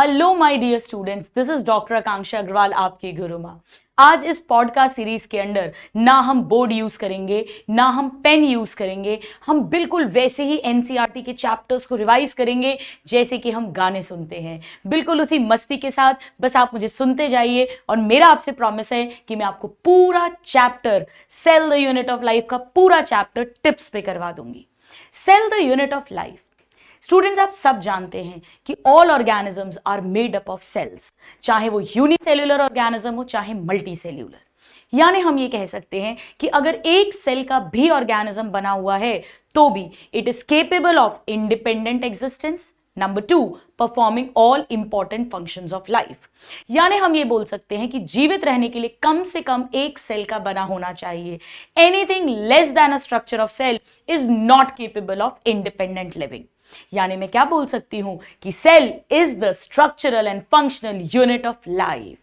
Hello my dear students this is doctor Akanksha Agrawal आपकी गुरु माँ आज इस पॉडकास्ट सीरीज के अंदर ना हम बोर्ड यूज करेंगे ना हम पेन यूज करेंगे हम बिल्कुल वैसे ही एनसीईआरटी e के चैप्टर्स को रिवाइज करेंगे जैसे कि हम गाने सुनते हैं बिल्कुल उसी मस्ती के साथ बस आप मुझे सुनते जाइए और मेरा आपसे प्रॉमिस है कि मैं आपको पूरा chapter cell the unit of life का पूरा चैप्टर टिप्स पे करवा दूंगी cell the unit of life students आप सब जानते हैं कि all organisms are made up of cells चाहे वो यूनिसेल्यूलर ऑर्गेनिज्म हो चाहे मल्टी सेल्यूलर यानी हम ये कह सकते हैं कि अगर एक सेल का भी ऑर्गेनिज्म बना हुआ है तो भी it is capable of independent existence number two performing all important function of life यानी हम ये बोल सकते हैं कि जीवित रहने के लिए कम से कम एक सेल का बना होना चाहिए anything less than a structure of cell is not capable of independent living यानी मैं क्या बोल सकती हूं कि cell is the structural and functional unit of life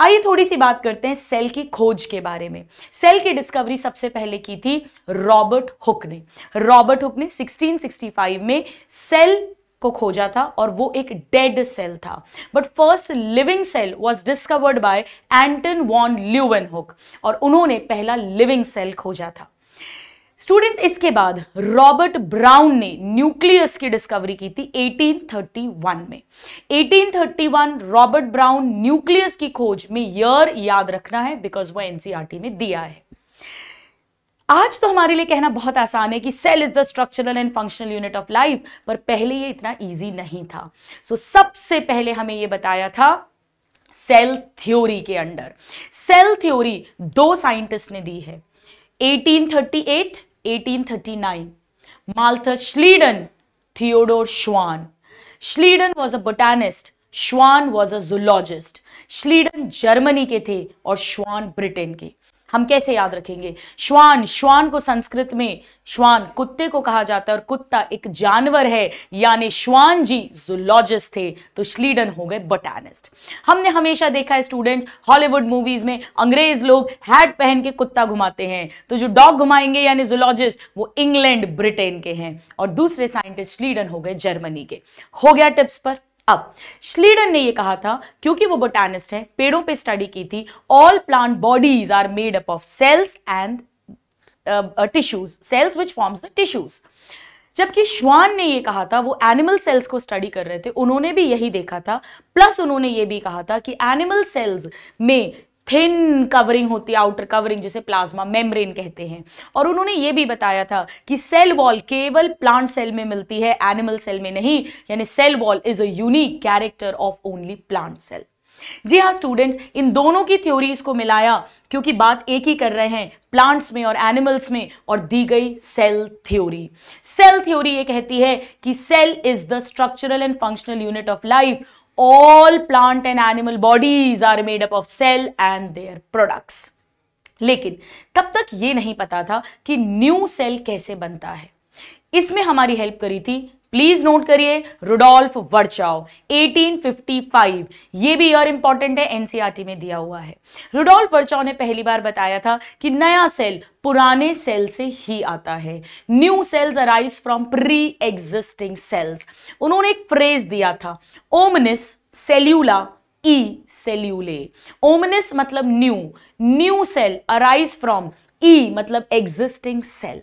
आइए थोड़ी सी बात करते हैं सेल की खोज के बारे में सेल की डिस्कवरी सबसे पहले की थी रॉबर्ट हुक ने रॉबर्ट हुक ने 1665 में सेल को खोजा था और वो एक डेड सेल था but first living cell was discovered by Anton von Leeuwenhoek और उन्होंने पहला लिविंग सेल खोजा था स्टूडेंट्स इसके बाद रॉबर्ट ब्राउन ने न्यूक्लियस की डिस्कवरी की थी 1831 में 1831 रॉबर्ट ब्राउन न्यूक्लियस की खोज में ईयर याद रखना है बिकॉज वो एनसीईआरटी e में दिया है आज तो हमारे लिए कहना बहुत आसान है कि cell is the structural and functional unit of life पर पहले ये इतना इजी नहीं था सो so, सबसे पहले हमें यह बताया था सेल थ्योरी के अंडर सेल थ्योरी दो साइंटिस्ट ने दी है 1838 1839. Malthus Schlieden, Theodor Schwann. Schlieden was a botanist, Schwann was a zoologist. Schlieden Germany ke the aur Schwann Britain ke हम कैसे याद रखेंगे श्वान श्वान को संस्कृत में श्वान कुत्ते को कहा जाता है और कुत्ता एक जानवर है यानी श्वान जी जुलॉजिस्ट थे तो श्लीडन हो गए बोटानिस्ट हमने हमेशा देखा है स्टूडेंट्स हॉलीवुड मूवीज में अंग्रेज लोग हैट पहन के कुत्ता घुमाते हैं तो जो डॉग घुमाएंगे यानी जुलॉजिस्ट वो इंग्लैंड ब्रिटेन के हैं और दूसरे साइंटिस्ट श्लीडन हो गए जर्मनी के हो गया टिप्स पर अब श्लीडन ने ये कहा था क्योंकि वो बोटानिस्ट हैं पेड़ों पे स्टडी की थी all plant bodies are made up of cells and tissues cells which forms the tissues जबकि श्वान ने ये कहा था वो एनिमल सेल्स को स्टडी कर रहे थे उन्होंने भी यही देखा था प्लस उन्होंने ये भी कहा था कि एनिमल सेल्स में थिन कवरिंग होती है आउटर कवरिंग जिसे प्लाज्मा मेम्ब्रेन कहते हैं और उन्होंने ये भी बताया था कि सेल वॉल केवल प्लांट सेल में मिलती है एनिमल सेल में नहीं यानी cell wall is a unique character of only plant cell जी हाँ स्टूडेंट्स इन दोनों की थ्योरीज को मिलाया क्योंकि बात एक ही कर रहे हैं प्लांट्स में और एनिमल्स में और दी गई सेल थ्योरी सेल थ्योरी ये कहती है कि cell is the structural and functional unit of life all plant and animal bodies are made up of cell and their products लेकिन तब तक ये नहीं पता था कि न्यू सेल कैसे बनता है इसमें हमारी हेल्प करी थी प्लीज नोट करिए रुडोल्फ वर्चाओ 1855 ये भी और इंपॉर्टेंट है एनसीईआरटी e में दिया हुआ है रुडोल्फ वर्चाओ ने पहली बार बताया था कि नया सेल पुराने सेल से ही आता है new cells arise from pre existing cells उन्होंने एक फ्रेज दिया था ओमनिस सेल्यूला ई सेल्यूले ओमनिस मतलब new new cell arise from ई मतलब एग्जिस्टिंग सेल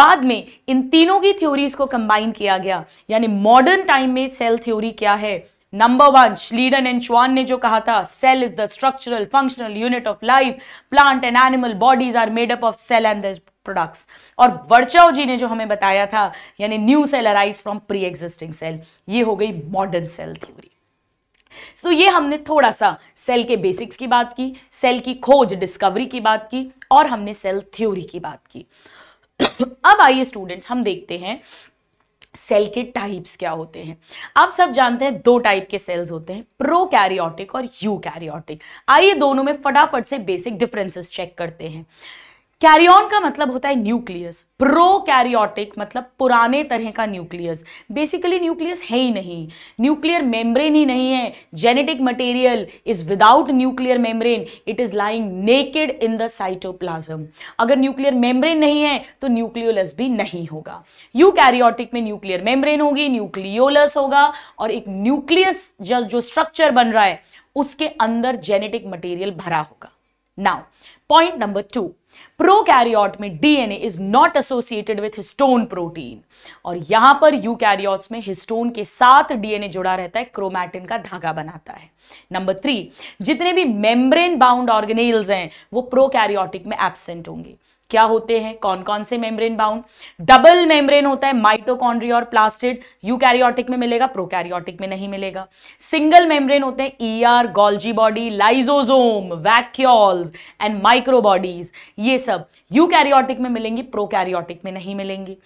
बाद में इन तीनों की थ्योरीज को कंबाइन किया गया यानी मॉडर्न टाइम में सेल थ्योरी क्या है नंबर वन श्लीडन एंड चुआन ने जो कहा था cell is the structural functional unit of life plant and animal bodies are made up of cell and products और वर्चाओ जी ने जो हमें बताया था यानी new cell arise from pre existing cell ये हो गई मॉडर्न सेल थ्योरी सो ये हमने थोड़ा सा सेल के बेसिक्स की बात की सेल की खोज डिस्कवरी की बात की और हमने सेल थ्योरी की बात की अब आइए स्टूडेंट्स हम देखते हैं सेल के टाइप्स क्या होते हैं आप सब जानते हैं दो टाइप के सेल्स होते हैं प्रो और यू कैरियोटिक आइए दोनों में फटाफट से बेसिक डिफरेंसेस चेक करते हैं कैरियन का मतलब होता है न्यूक्लियस प्रो कैरियोटिक मतलब पुराने तरह का न्यूक्लियस बेसिकली न्यूक्लियस है ही नहीं न्यूक्लियर मेम्ब्रेन ही नहीं है genetic material is without nuclear membrane it is lying naked in the cytoplasm अगर न्यूक्लियर मेम्ब्रेन नहीं है तो न्यूक्लियोलस भी नहीं होगा यू कैरियोटिक में न्यूक्लियर मेम्ब्रेन होगी न्यूक्लियोलस होगा और एक न्यूक्लियस जो स्ट्रक्चर बन रहा है उसके अंदर जेनेटिक मटेरियल भरा होगा now point number two prokaryote में DNA is not associated with histone protein और यहां पर यूकैरियोट्स में हिस्टोन के साथ डीएनए जुड़ा रहता है क्रोमैटिन का धागा बनाता है नंबर थ्री जितने भी मेम्ब्रेन बाउंड ऑर्गेनेल्स हैं वो प्रोकैरियोटिक में एबसेंट होंगे क्या होते हैं कौन कौन से मेम्ब्रेन बाउंड डबल मेम्ब्रेन होता है माइटोकॉन्ड्री और प्लास्टिड यूकैरियोटिक में मिलेगा प्रोकैरियोटिक में नहीं मिलेगा सिंगल मेम्ब्रेन होते हैं ER Golgi body lysosome vacuoles and microbodies ये सब यूकैरियोटिक में मिलेंगी प्रोकैरियोटिक में नहीं मिलेंगी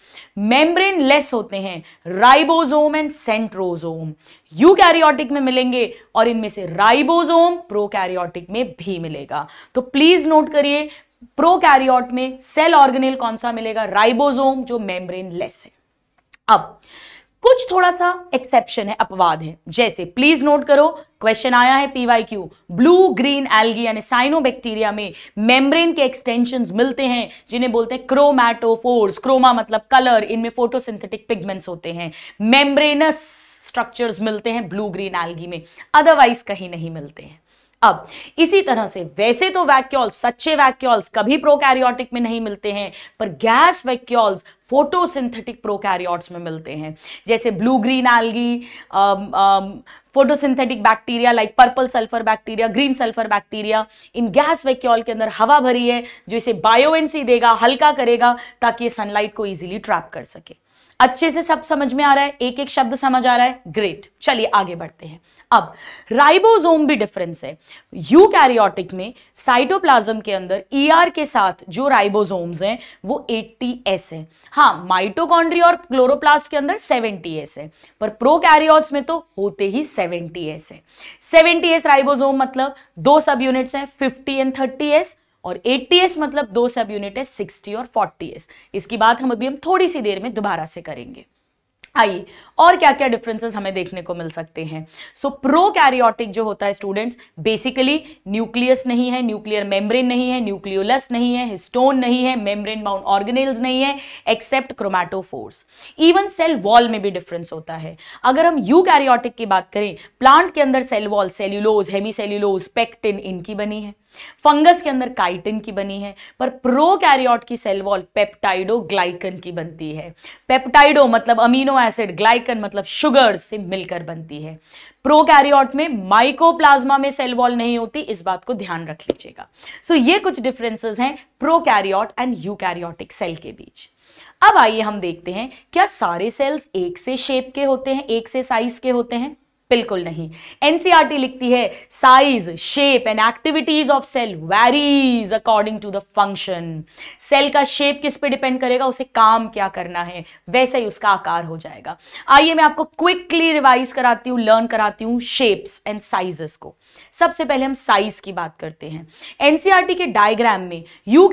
मेम्ब्रेन लेस होते हैं राइबोजोम एंड सेंट्रोजोम यूकैरियोटिक में मिलेंगे और इनमें से राइबोजोम प्रोकैरियोटिक में भी मिलेगा तो प्लीज नोट करिए प्रोकैरियोट में सेल ऑर्गेनेल कौन सा मिलेगा राइबोसोम जो मेम्ब्रेन लेस है अब कुछ थोड़ा सा एक्सेप्शन है अपवाद है जैसे प्लीज नोट करो क्वेश्चन आया है पीवाईक्यू ब्लू ग्रीन एल्गी यानी साइनोबैक्टीरिया में मेम्ब्रेन के एक्सटेंशंस मिलते हैं जिन्हें बोलते हैं क्रोमैटोफोर्स क्रोमा मतलब कलर इनमें फोटोसिंथेटिक पिगमेंट्स होते हैं मेम्ब्रेनस स्ट्रक्चर्स मिलते हैं ब्लू ग्रीन एल्गी में अदरवाइज कहीं नहीं मिलते हैं अब इसी तरह से वैसे तो वैक्यूल्स सच्चे वैक्यूल्स कभी प्रोकैरियोटिक में नहीं मिलते हैं पर गैस वैक्यूल्स फोटोसिंथेटिक प्रोकैरियोट्स में मिलते हैं जैसे blue green algae photosynthetic bacteria like purple sulphur bacteria green sulphur bacteria इन गैस वैक्यूल के अंदर हवा भरी है जो इसे बायोएनसी देगा हल्का करेगा ताकि ये सनलाइट को इजीली ट्रैप कर सके अच्छे से सब समझ में आ रहा है एक एक शब्द समझ आ रहा है ग्रेट चलिए आगे बढ़ते हैं अब राइबोसोम भी डिफरेंस है यूकैरियोटिक में साइटोप्लाज्म के अंदर ईआर e के साथ जो राइबोसोम्स हैं वो 80s है हाँ माइटोकॉन्ड्रिया और क्लोरोप्लास्ट के अंदर 70s है पर प्रोकैरियोट्स में तो होते ही 70s है 70s राइबोसोम मतलब दो सब यूनिट्स हैं 50 एंड 30s और 80s मतलब दो सब यूनिट है 60 और 40s इसकी बात हम अभी हम थोड़ी सी देर में दोबारा से करेंगे आइए और क्या क्या डिफरेंसेस हमें देखने को मिल सकते हैं सो प्रो कैरियोटिक जो होता है स्टूडेंट्स बेसिकली न्यूक्लियस नहीं है न्यूक्लियर मेम्ब्रेन नहीं है न्यूक्लियोलस नहीं है हिस्टोन नहीं है मेम्ब्रेन बाउंड ऑर्गेनेल्स नहीं है except chromatophores even cell wall में भी डिफरेंस होता है अगर हम यू कैरियोटिक की बात करें प्लांट के अंदर cell wall cellulose hemicellulose pectin इनकी बनी है फंगस के अंदर काइटिन की बनी है पर प्रोकैरियोट की सेल वॉल पेप्टाइडो ग्लाइकन की बनती है पेप्टाइडो मतलब अमीनो एसिड ग्लाइकन मतलब शुगर से मिलकर बनती है प्रोकैरियोट में माइकोप्लाज्मा में सेल वॉल नहीं होती इस बात को ध्यान रख लीजिएगा सो ये कुछ डिफरेंसेस हैं प्रोकैरियोट एंड यूकैरियोटिक सेल के बीच अब आइए हम देखते हैं क्या सारे सेल्स एक से शेप के होते हैं एक से साइज के होते हैं बिल्कुल नहीं एनसीआरटी e लिखती है size shape and activities of cell varies according to the function cell का शेप किस पे डिपेंड करेगा उसे काम क्या करना है वैसे ही उसका आकार हो जाएगा आइए मैं आपको क्विकली रिवाइज कराती हूं लर्न कराती हूं शेप्स एंड साइजेस को सबसे पहले हम साइज की बात करते हैं एनसीआरटी e के डायग्राम में यू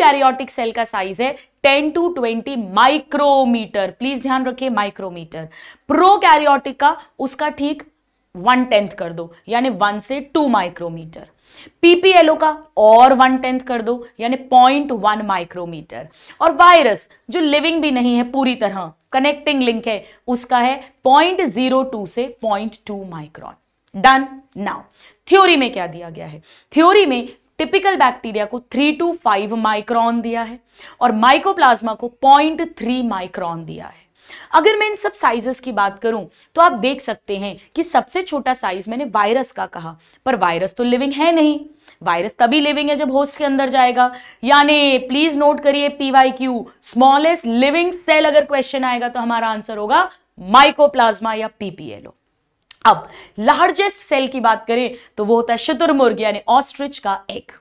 सेल का साइज है 10 टू 20 माइक्रोमीटर प्लीज ध्यान रखिए माइक्रोमीटर प्रो का उसका ठीक वन टेंथ कर दो यानी वन से टू माइक्रोमीटर पीपीएलओ का और वन टेंथ कर दो यानी पॉइंट वन माइक्रोमीटर और वायरस जो लिविंग भी नहीं है पूरी तरह कनेक्टिंग लिंक है उसका है पॉइंट जीरो टू से point two micron done now theory में क्या दिया गया है थ्योरी में टिपिकल बैक्टीरिया को थ्री टू फाइव माइक्रॉन दिया है और माइक्रोप्लाज्मा को पॉइंट थ्री माइक्रॉन दिया है अगर मैं इन सब साइजेस की बात करूं तो आप देख सकते हैं कि सबसे छोटा साइज मैंने वायरस का कहा पर वायरस तो लिविंग है नहीं वायरस तभी लिविंग है जब होस्ट के अंदर जाएगा यानी प्लीज नोट करिए PYQ smallest living cell अगर क्वेश्चन आएगा तो हमारा आंसर होगा माइकोप्लाज्मा या पीपीएलओ अब लार्जेस्ट सेल की बात करें तो वो होता है शुतुरमुर्ग यानी ऑस्ट्रिच का एक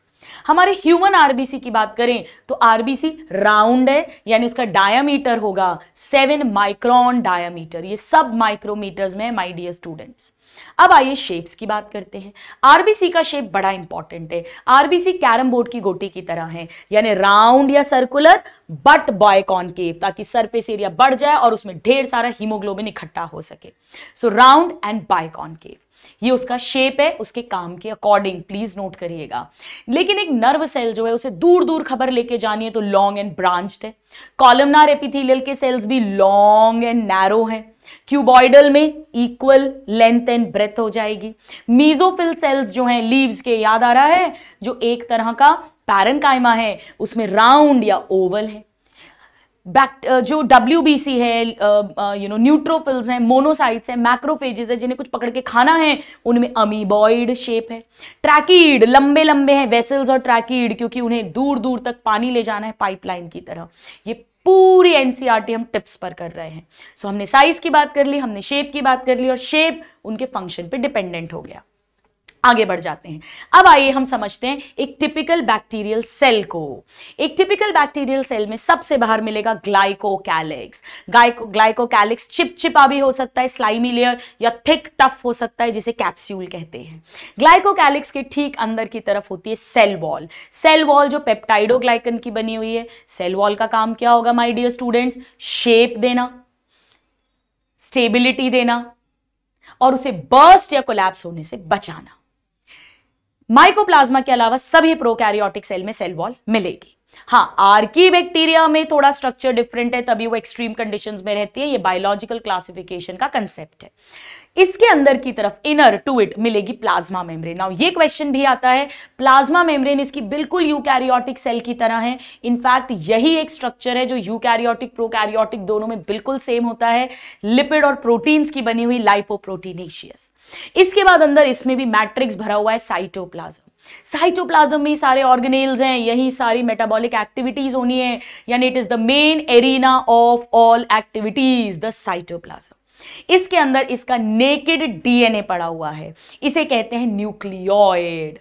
हमारे ह्यूमन आरबीसी की बात करें तो आरबीसी राउंड है यानी उसका डायामीटर होगा सेवन माइक्रोन डायामीटर ये सब माइक्रोमीटर्स में माई डियर स्टूडेंट्स अब आइए शेप्स की बात करते हैं आरबीसी का शेप बड़ा इंपॉर्टेंट है आरबीसी कैरम बोर्ड की गोटी की तरह है यानी राउंड या सर्कुलर बट बॉय कॉनकेव ताकि सरफेस एरिया बढ़ जाए और उसमें ढेर सारा हीमोग्लोबिन इकट्ठा हो सके so round and biconcave ये उसका शेप है उसके काम के अकॉर्डिंग प्लीज नोट करिएगा लेकिन एक नर्व सेल जो है उसे दूर दूर खबर लेके जानी है तो लॉन्ग एंड ब्रांच्ड है कॉलमनार एपिथेलियल के सेल्स भी लॉन्ग एंड नैरो हैं क्यूबॉइडल में इक्वल लेंथ एंड ब्रेथ हो जाएगी मीजोफिल सेल्स जो हैं लीव्स के याद आ रहा है जो एक तरह का पैरन है उसमें राउंड या ओवल है बैक जो डब्ल्यू बी सी है यू नो न्यूट्रोफिल्स हैं मोनोसाइट्स हैं मैक्रोफेजेस हैं जिन्हें कुछ पकड़ के खाना है उनमें अमीबॉइड शेप है ट्रैकीड लंबे लंबे हैं वेसल्स और ट्रैकीड क्योंकि उन्हें दूर दूर तक पानी ले जाना है पाइपलाइन की तरह ये पूरी एनसीआरटी e हम टिप्स पर कर रहे हैं सो so, हमने साइज की बात कर ली हमने शेप की बात कर ली और शेप उनके फंक्शन पर डिपेंडेंट हो गया आगे बढ़ जाते हैं अब आइए हम समझते हैं एक टिपिकल बैक्टीरियल सेल को एक टिपिकल बैक्टीरियल सेल में सबसे बाहर मिलेगा ग्लाइको कैलिक्स ग्लाइको कैलिक्स चिपचिपा भी हो सकता है स्लाइमी लेयर या थिक टफ हो सकता है जिसे कैप्स्यूल कहते हैं ग्लाइको कैलिक्स के ठीक अंदर की तरफ होती है सेल वॉल सेल वॉल जो पेप्टाइडोग्लाइकन की बनी हुई है सेल वॉल का काम क्या होगा माई डियर स्टूडेंट्स शेप देना स्टेबिलिटी देना और उसे बर्स्ट या कोलैप्स होने से बचाना माइकोप्लाज्मा के अलावा सभी प्रोकैरियोटिक सेल में सेल वॉल मिलेगी हाँ आर्की बैक्टीरिया में थोड़ा स्ट्रक्चर डिफरेंट है तभी वो एक्सट्रीम कंडीशंस में रहती है ये बायोलॉजिकल क्लासिफिकेशन का कंसेप्ट है इसके अंदर की तरफ इनर टू इट मिलेगी प्लाज्मा मेम्ब्रेन नाउ ये क्वेश्चन भी आता है प्लाज्मा मेम्ब्रेन इसकी बिल्कुल यूकैरियोटिक सेल की तरह है इनफैक्ट यही एक स्ट्रक्चर है जो यूकैरियोटिक प्रोकैरियोटिक दोनों में बिल्कुल सेम होता है लिपिड और प्रोटीन्स की बनी हुई लाइपोप्रोटीनेशियस इसके बाद अंदर इसमें भी मैट्रिक्स भरा हुआ है साइटोप्लाज्म साइटोप्लाज्म में सारे ऑर्गेनेल्स हैं यही सारी मेटाबॉलिक एक्टिविटीज होनी है यानी it is the main arena of all activities the cytoplasm इसके अंदर इसका नेकेड डीएनए पड़ा हुआ है इसे कहते हैं न्यूक्लियोइड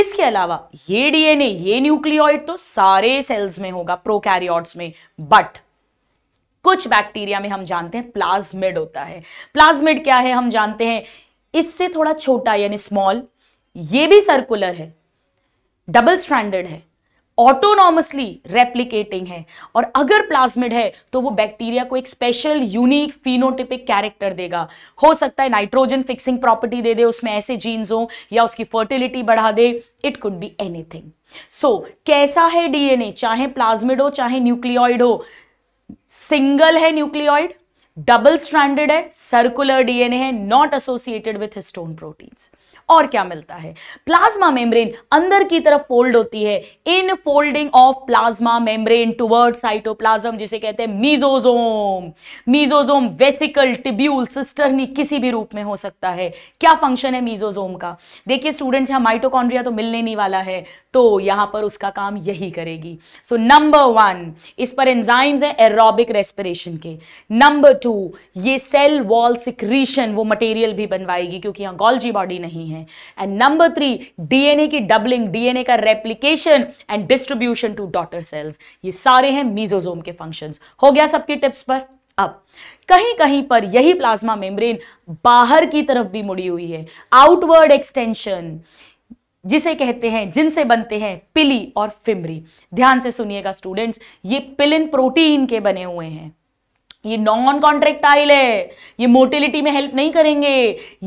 इसके अलावा ये डीएनए ये न्यूक्लियोइड तो सारे सेल्स में होगा प्रोकैरियोट्स में बट कुछ बैक्टीरिया में हम जानते हैं प्लाज्मिड होता है प्लाज्मिड क्या है हम जानते हैं इससे थोड़ा छोटा यानी स्मॉल ये भी सर्कुलर है डबल स्टैंडर्ड है ऑटोनॉमसली रेप्लीकेटिंग है और अगर प्लाज्मिड है तो वो बैक्टीरिया को एक स्पेशल यूनिक फिनोटिपिक कैरेक्टर देगा हो सकता है नाइट्रोजन फिक्सिंग प्रॉपर्टी दे दे उसमें ऐसे जीन्स हो या उसकी फर्टिलिटी बढ़ा दे it could be anything so कैसा है डीएनए चाहे प्लाज्मिड हो चाहे न्यूक्लियॉइड हो सिंगल है न्यूक्लियॉइड डबल स्टैंडर्ड है सर्कुलर डीएनए है not associated with histone proteins और क्या मिलता है प्लाज्मा मेम्ब्रेन अंदर की तरफ फोल्ड होती है in folding of plasma membrane toward cytoplasm जिसे कहते हैं mesosome mesosome vesicle tubule cisternae किसी भी रूप में हो सकता है क्या फंक्शन है मीजोजोम का देखिए स्टूडेंट्स यहां माइटोकॉन्ड्रिया तो मिलने नहीं वाला है तो यहां पर उसका काम यही करेगी सो नंबर वन इस पर एंजाइम्स है एरोबिक रेस्पिरेशन के नंबर टू ये सेल वॉल सिक्रीशन वो मटेरियल भी बनवाएगी क्योंकि यहां गोल्जी बॉडी नहीं है हैं एंड नंबर थ्री डीएनए की डबलिंग डीएनए का replication and distribution to daughter cells ये सारे हैं मीजोजोम के फंक्शंस हो गया सबके टिप्स पर अब कहीं कहीं पर यही प्लाज्मा मेम्ब्रेन बाहर की तरफ भी मुड़ी हुई है आउटवर्ड एक्सटेंशन जिसे कहते हैं जिनसे बनते हैं पिली और फिमरी ध्यान से सुनिएगा स्टूडेंट्स ये पिलिन प्रोटीन के बने हुए हैं ये नॉन कॉन्ट्रेक्टाइल है ये मोटिलिटी में हेल्प नहीं करेंगे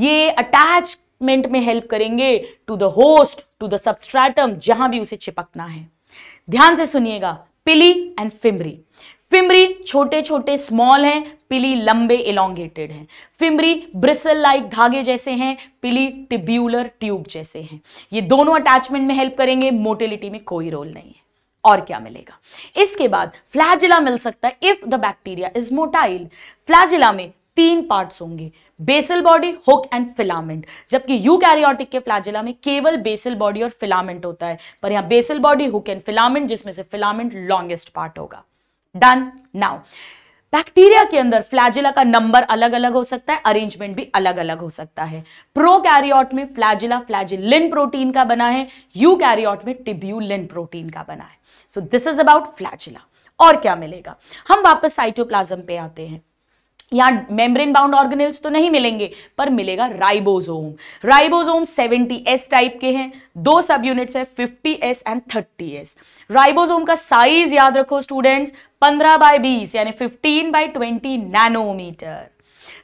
ये अटैच डेवलपमेंट में हेल्प करेंगे to the host to the substratum जहां भी उसे चिपकना है ध्यान से सुनिएगा पिली एंड फिमरी फिमरी छोटे छोटे स्मॉल हैं पिली लंबे इलांगेटेड हैं फिमरी ब्रिसल लाइक धागे जैसे हैं पिली टिब्यूलर ट्यूब जैसे हैं ये दोनों अटैचमेंट में हेल्प करेंगे मोटिलिटी में कोई रोल नहीं है और क्या मिलेगा इसके बाद फ्लैजिला मिल सकता है if the bacteria is motile flagella में तीन पार्ट्स होंगे basal body hook and filament जबकि यूकैरियोटिक के फ्लैजिला में केवल बेसल बॉडी और फिलामेंट होता है पर यहां basal body hook and filament जिसमें से फिलामेंट लॉन्गेस्ट पार्ट होगा डन नाउ बैक्टीरिया के अंदर फ्लैजिला का नंबर अलग अलग हो सकता है अरेंजमेंट भी अलग अलग हो सकता है प्रोकैरियोट में फ्लैजिला फ्लैजिलिन प्रोटीन का बना है यूकैरियोट में टिब्यूलिन प्रोटीन का बना है so this is about flagella और क्या मिलेगा हम वापस साइटोप्लाज्म पे आते हैं यहाँ मेम्ब्रेन बाउंड ऑर्गेनल्स तो नहीं मिलेंगे पर मिलेगा राइबोसोम राइबोसोम 70s टाइप के हैं दो सब यूनिट्स है 50s एंड 30s राइबोसोम का साइज याद रखो स्टूडेंट्स 15 बाय 20 यानी 15 बाय 20 नैनोमीटर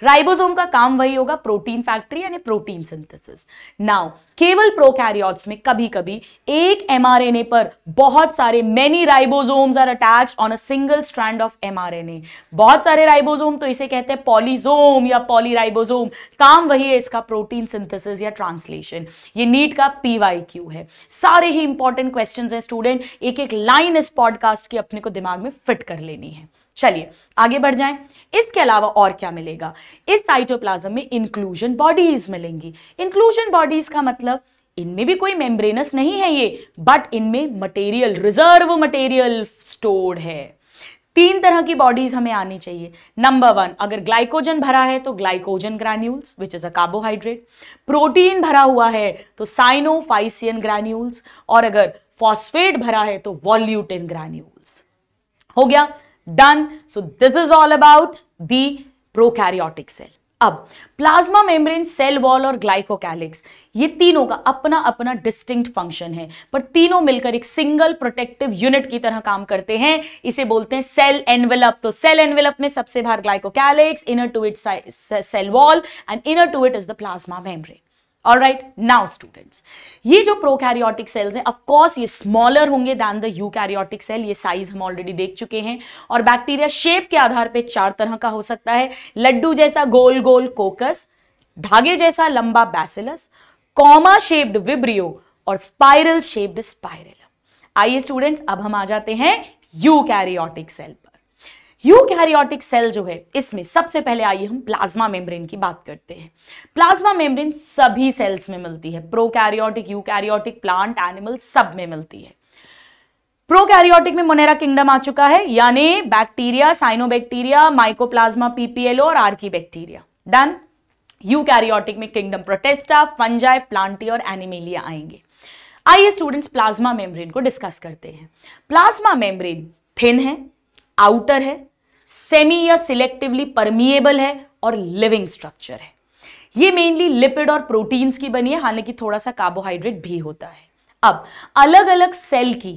राइबोसोम का काम वही होगा प्रोटीन फैक्ट्री यानी प्रोटीन सिंथेसिस नाउ केवल प्रोकैरियोट्स में कभी कभी एक एमआरएनए पर बहुत सारे many ribosomes are attach on a single strand of mRNA बहुत सारे राइबोसोम तो इसे कहते हैं पॉलीजोम या पॉलीराइबोसोम काम वही है इसका प्रोटीन सिंथेसिस या ट्रांसलेशन ये नीट का पीवाईक्यू है सारे ही इंपॉर्टेंट क्वेश्चंस हैं स्टूडेंट एक एक लाइन इस पॉडकास्ट की अपने को दिमाग में फिट कर लेनी है चलिए आगे बढ़ जाएं इसके अलावा और क्या मिलेगा इस साइटोप्लाज्म में इंक्लूजन बॉडीज मिलेंगी इंक्लूजन बॉडीज का मतलब इनमें भी कोई मेम्ब्रेनस नहीं है ये बट इनमें मटेरियल रिजर्व मटेरियल स्टोर्ड है तीन तरह की बॉडीज हमें आनी चाहिए नंबर वन अगर ग्लाइकोजन भरा है तो glycogen granules which is a carbohydrate protein भरा हुआ है तो साइनोफाइसियन ग्रैन्यूल्स और अगर फॉस्फेट भरा है तो वॉल्यूटिन ग्रैन्यूल्स हो गया done so this is all about the prokaryotic cell अब प्लाज्मा मेम्ब्रेन सेल वॉल और ग्लाइकोकैलिक्स ये तीनों का अपना अपना डिस्टिंक्ट फंक्शन है पर तीनों मिलकर एक सिंगल प्रोटेक्टिव यूनिट की तरह काम करते हैं इसे बोलते हैं सेल एनवेलप तो सेल एनवेलप में सबसे बाहर glycocalyx inner to it cell wall and inner to it is the plasma membrane right now student ये जो प्रोकैरियोटिक सेल्स हैं ऑफ कोर्स ये स्मॉलर होंगे दैन द कैरियोटिक सेल ये साइज हम ऑलरेडी देख चुके हैं और बैक्टीरिया शेप के आधार पे चार तरह का हो सकता है लड्डू जैसा गोल गोल कोकस धागे जैसा लंबा बैसिलस कॉमा शेप्ड विब्रियो और स्पाइरल शेप्ड स्पाइरल आइए स्टूडेंट्स अब हम आ जाते हैं कैरियोटिक सेल पर यूकैरियोटिक सेल जो है इसमें सबसे पहले आइए हम प्लाज्मा मेम्ब्रेन की बात करते हैं प्लाज्मा मेम्ब्रेन सभी सेल्स में मिलती है प्रोकैरियोटिक यूकैरियोटिक प्लांट एनिमल सब में मिलती है प्रोकैरियोटिक में मोनेरा किंगडम आ चुका है यानी बैक्टीरिया साइनोबैक्टीरिया माइकोप्लाज्मा पीपीएलओ और आर्की बैक्टीरिया डन यूकैरियोटिक में किंगडम प्रोटेस्टा फंजाई प्लांटी और एनिमेलिया आएंगे आइए स्टूडेंट्स प्लाज्मा मेम्ब्रेन को डिस्कस करते हैं प्लाज्मा मेम्ब्रेन थिन है आउटर है सेमी या सिलेक्टिवली परमिएबल है और लिविंग स्ट्रक्चर है ये मेनली लिपिड और प्रोटीन्स की बनी है हालांकि थोड़ा सा कार्बोहाइड्रेट भी होता है अब अलग अलग सेल की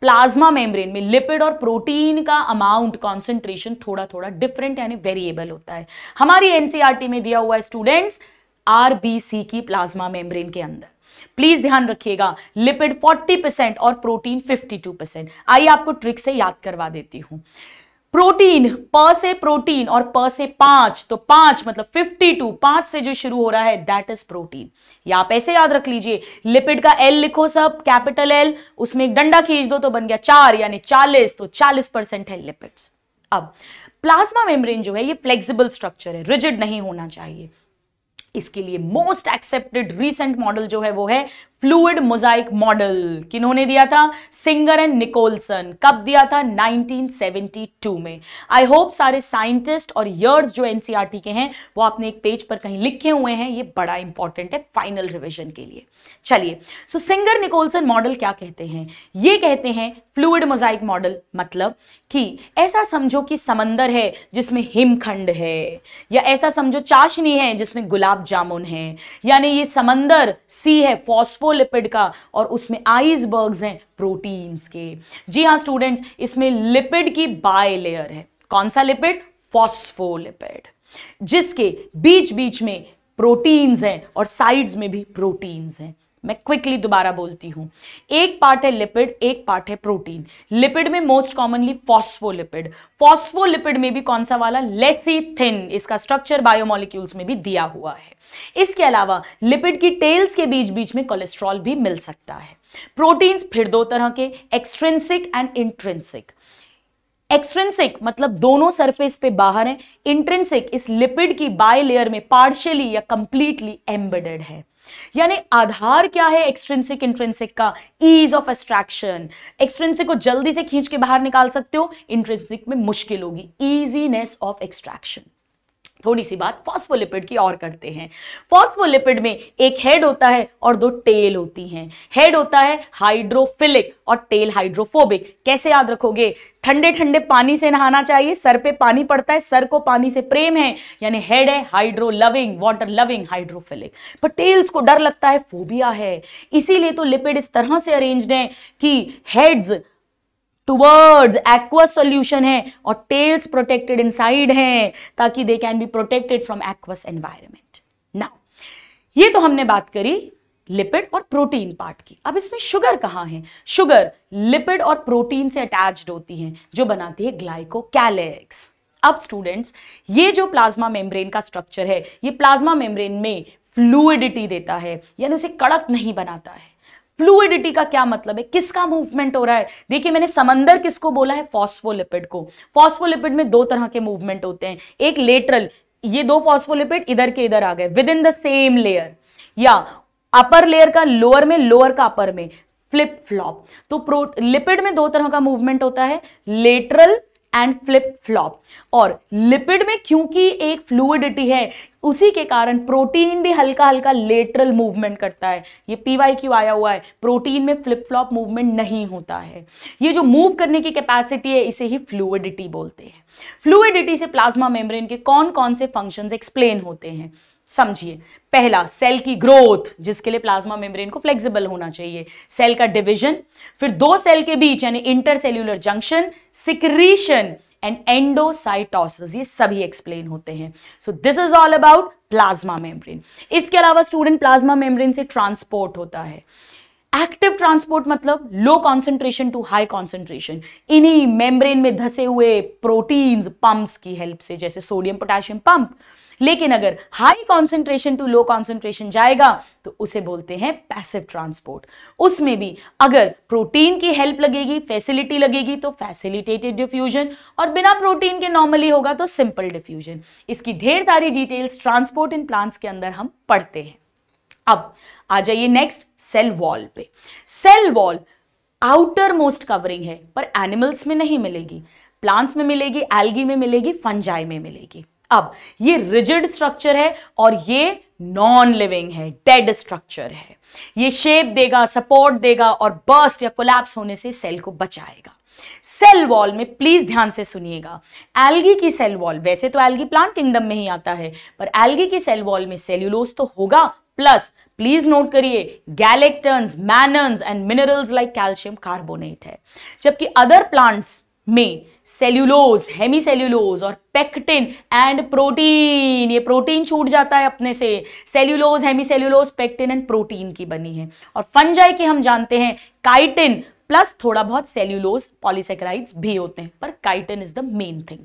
प्लाज्मा मेम्ब्रेन में लिपिड और प्रोटीन का अमाउंट कॉन्सेंट्रेशन थोड़ा थोड़ा डिफरेंट यानी वेरिएबल होता है हमारी एनसीआरटी e में दिया हुआ है स्टूडेंट्स आरबीसी की प्लाज्मा मेम्ब्रेन के अंदर प्लीज ध्यान रखिएगा लिपिड 40% और प्रोटीन 52% आइए आपको ट्रिक से याद करवा देती हूं प्रोटीन प से प्रोटीन और प से पांच तो पांच मतलब 52 पांच से जो शुरू हो रहा है दैट इज प्रोटीन या आप ऐसे याद रख लीजिए लिपिड का एल लिखो सब कैपिटल एल उसमें एक डंडा खींच दो तो बन गया चार यानी चालीस तो चालीस परसेंट है लिपिड्स अब प्लाज्मा मेम्ब्रेन जो है ये फ्लेक्सिबल स्ट्रक्चर है रिजिड नहीं होना चाहिए इसके लिए मोस्ट एक्सेप्टेड रीसेंट मॉडल जो है वो है फ्लूड मोजाइक मॉडल किन्होंने दिया था सिंगर एंड निकोलसन कब दिया था 1972 में आई होप सारे साइंटिस्ट और यर्स जो एनसीईआरटी e के हैं वो आपने एक पेज पर कहीं लिखे हुए हैं ये बड़ा इंपॉर्टेंट है फाइनल रिविजन के लिए चलिए सो सिंगर निकोलसन मॉडल क्या कहते हैं ये कहते हैं फ्लूड मोजाइक मॉडल मतलब कि ऐसा समझो कि समंदर है जिसमें हिमखंड है या ऐसा समझो चाशनी है जिसमें गुलाब जामुन है यानी ये समंदर सी है फॉस्फोर लिपिड का और उसमें आइसबर्ग्स हैं प्रोटीन्स के जी हाँ स्टूडेंट्स इसमें लिपिड की बाय लेयर है कौन सा लिपिड फॉस्फोलिपिड जिसके बीच बीच में प्रोटीन्स हैं और साइड्स में भी प्रोटीन्स हैं मैं क्विकली दोबारा बोलती हूँ एक पार्ट है लिपिड एक पार्ट है प्रोटीन लिपिड में मोस्ट कॉमनली फॉस्फोलिपिड फॉस्फोलिपिड में भी कौन सा वाला थिन इसका स्ट्रक्चर बायोमोलिक्यूल्स में भी दिया हुआ है इसके अलावा लिपिड की टेल्स के बीच बीच में कोलेस्ट्रॉल भी मिल सकता है प्रोटीन्स फिर दो तरह के एक्सट्रेंसिक एंड इंट्रेंसिक एक्सट्रेंसिक मतलब दोनों सरफेस पे बाहर है इंट्रेंसिक इस लिपिड की बाय लेयर में पार्शियली या कंप्लीटली एम्बेडेड है यानी आधार क्या है एक्सट्रेंसिक इंट्रेंसिक का ईज ऑफ एस्ट्रैक्शन एक्सट्रेंसिक को जल्दी से खींच के बाहर निकाल सकते हो इंट्रेंसिक में मुश्किल होगी ईजीनेस ऑफ एक्सट्रैक्शन थोड़ी सी बात फॉस्फोलिपिड की और करते हैं फॉस्फोलिपिड में एक हेड होता है और दो टेल होती हैं हेड होता है हाइड्रोफिलिक और टेल हाइड्रोफोबिक कैसे याद रखोगे ठंडे ठंडे पानी से नहाना चाहिए सर पे पानी पड़ता है सर को पानी से प्रेम है यानी हेड है hydro loving water loving hydrophilic पर टेल्स को डर लगता है फोबिया है इसीलिए तो लिपिड इस तरह से अरेंज्ड है कि हेड्स टूवर्ड्स एक्वस सोल्यूशन है और टेल्स प्रोटेक्टेड इन साइड है ताकि they can be protected from aqueous environment now ये तो हमने बात करी लिपिड और प्रोटीन पार्ट की अब इसमें शुगर कहां है शुगर लिपिड और प्रोटीन से अटैच्ड होती है जो बनाती है ग्लाइको कैलेक्स अब स्टूडेंट्स ये जो प्लाज्मा मेम्ब्रेन का स्ट्रक्चर है ये प्लाज्मा मेम्ब्रेन में फ्लूइडिटी देता है यानी उसे कड़क नहीं बनाता है फ्लूडिटी का क्या मतलब है किसका मूवमेंट हो रहा है देखिए मैंने समंदर किसको बोला है फॉस्फोलिपिड को फॉस्फोलिपिड में दो तरह के मूवमेंट होते हैं एक लेटरल ये दो फॉस्फोलिपिड इधर के इधर आ गए with in the same layer या अपर लेयर का लोअर में लोअर का अपर में फ्लिप फ्लॉप तो प्रो लिपिड में दो तरह का मूवमेंट होता है लेटरल एंड फ्लिप फ्लॉप और लिपिड में क्योंकि एक फ्लूडिटी है उसी के कारण प्रोटीन भी हल्का हल्का लेटरल मूवमेंट करता है ये पी वाई क्यू आया हुआ है प्रोटीन में फ्लिप फ्लॉप मूवमेंट नहीं होता है ये जो मूव करने की कैपेसिटी है इसे ही फ्लूडिटी बोलते हैं फ्लूडिटी से प्लाज्मा मेम्ब्रेन के कौन कौन से फंक्शंस एक्सप्लेन होते हैं समझिए पहला सेल की ग्रोथ जिसके लिए प्लाज्मा मेम्ब्रेन को फ्लेक्सिबल होना चाहिए सेल का डिवीजन फिर दो सेल के बीच यानी intercellular junction secretion and endocytosis ये सभी एक्सप्लेन होते हैं so this is all about plasma membrane इसके अलावा स्टूडेंट प्लाज्मा मेम्ब्रेन से ट्रांसपोर्ट होता है एक्टिव ट्रांसपोर्ट मतलब low concentration to high concentration इन्हीं मेम्ब्रेन में धसे हुए प्रोटीन्स पंप्स की हेल्प से जैसे सोडियम पोटेशियम पंप लेकिन अगर high concentration to low concentration जाएगा तो उसे बोलते हैं पैसिव ट्रांसपोर्ट उसमें भी अगर प्रोटीन की हेल्प लगेगी फैसिलिटी लगेगी तो फैसिलिटेटेड डिफ्यूजन और बिना प्रोटीन के नॉर्मली होगा तो सिंपल डिफ्यूजन इसकी ढेर सारी डिटेल्स ट्रांसपोर्ट इन प्लांट्स के अंदर हम पढ़ते हैं अब आ जाइए नेक्स्ट सेल वॉल पे cell wall outer most covering है पर एनिमल्स में नहीं मिलेगी प्लांट्स में मिलेगी एल्गी में मिलेगी फंजाई में मिलेगी अब ये रिजिड स्ट्रक्चर है और ये नॉन लिविंग है डेड स्ट्रक्चर है ये शेप देगा सपोर्ट देगा और बर्स्ट या कोलैप्स होने से सेल को बचाएगा सेल वॉल में प्लीज ध्यान से सुनिएगा एल्गी की सेल वॉल वैसे तो एल्गी प्लांट किंगडम में ही आता है पर एल्गी की सेल वॉल में सेल्यूलोस तो होगा प्लस प्लीज नोट करिए galactans mannans and minerals like calcium carbonate है जबकि अदर प्लांट्स में सेल्यूलोज हेमी सेल्यूलोज और पेक्टिन एंड प्रोटीन ये प्रोटीन छूट जाता है अपने से cellulose hemicellulose pectin and protein की बनी है और फंजाई की हम जानते हैं काइटिन प्लस थोड़ा बहुत सेल्यूलोज पॉलीसेक्राइड्स भी होते हैं पर chitin is the main thing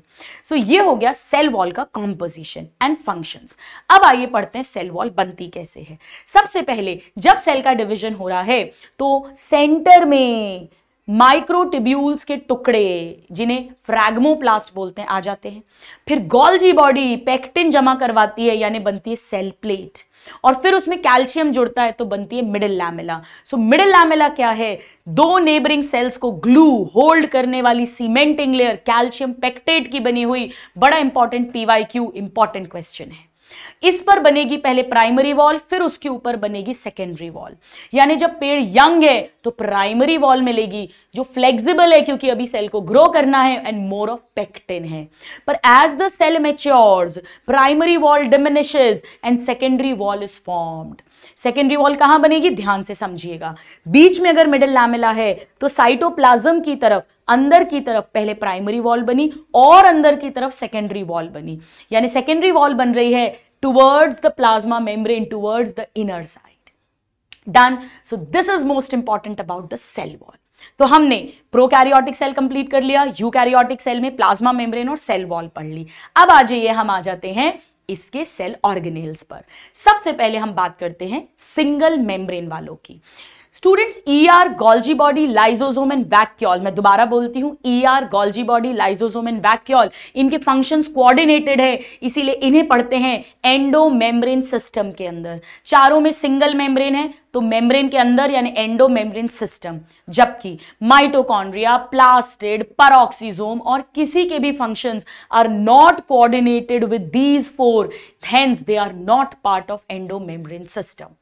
so ये हो गया सेल वॉल का कॉम्पोजिशन एंड फंक्शंस अब आइए पढ़ते हैं सेल वॉल बनती कैसे है सबसे पहले जब सेल का डिवीजन हो रहा है तो सेंटर में माइक्रोटिब्यूल्स के टुकड़े जिन्हें फ्रैग्मोप्लास्ट बोलते हैं आ जाते हैं फिर गोल्जी बॉडी पेक्टिन जमा करवाती है यानी बनती है सेल प्लेट और फिर उसमें कैल्शियम जुड़ता है तो बनती है middle lamella so middle lamella क्या है दो नेबरिंग सेल्स को ग्लू होल्ड करने वाली सीमेंटिंग लेयर कैल्शियम पेक्टेट की बनी हुई बड़ा important P Y Q important question है इस पर बनेगी पहले प्राइमरी वॉल फिर उसके ऊपर बनेगी सेकेंडरी वॉल यानी जब पेड़ यंग है तो प्राइमरी वॉल मिलेगी जो फ्लेक्सिबल है क्योंकि अभी सेल को ग्रो करना है एंड मोर ऑफ पेक्टिन है पर as the cell matures primary wall diminishes and secondary wall is formed secondary wall कहां बनेगी ध्यान से समझिएगा बीच में अगर मिडिल लैमेला है तो साइटोप्लाज्म की तरफ अंदर की तरफ पहले प्राइमरी वॉल बनी और अंदर की तरफ सेकेंडरी वॉल बनी यानी सेकेंडरी वॉल बन रही है towards the plasma membrane, towards the inner side. done so this is most important about the cell wall तो हमने प्रोकैरियोटिक सेल कंप्लीट कर लिया यूकैरियोटिक सेल में प्लाज्मा मेम्ब्रेन और सेल वॉल पढ़ ली अब आ जाइए हम आ जाते हैं इसके सेल ऑर्गेनेल्स पर सबसे पहले हम बात करते हैं सिंगल मेम्ब्रेन वालों की students E R Golgi body lysosome and vacuole मैं दोबारा बोलती हूँ E R Golgi body lysosome and vacuole इनके फंक्शंस कोऑर्डिनेटेड है इसीलिए इन्हें पढ़ते हैं एंडो मेम्ब्रेन सिस्टम के अंदर चारों में सिंगल मेम्ब्रेन है तो मेम्ब्रेन के अंदर यानी एंडो मेम्ब्रेन सिस्टम जबकि माइटोकॉन्ड्रिया प्लास्टिड परोक्सीजोम और किसी के भी functions are not coordinated with these four hence they are not part of endomembrane system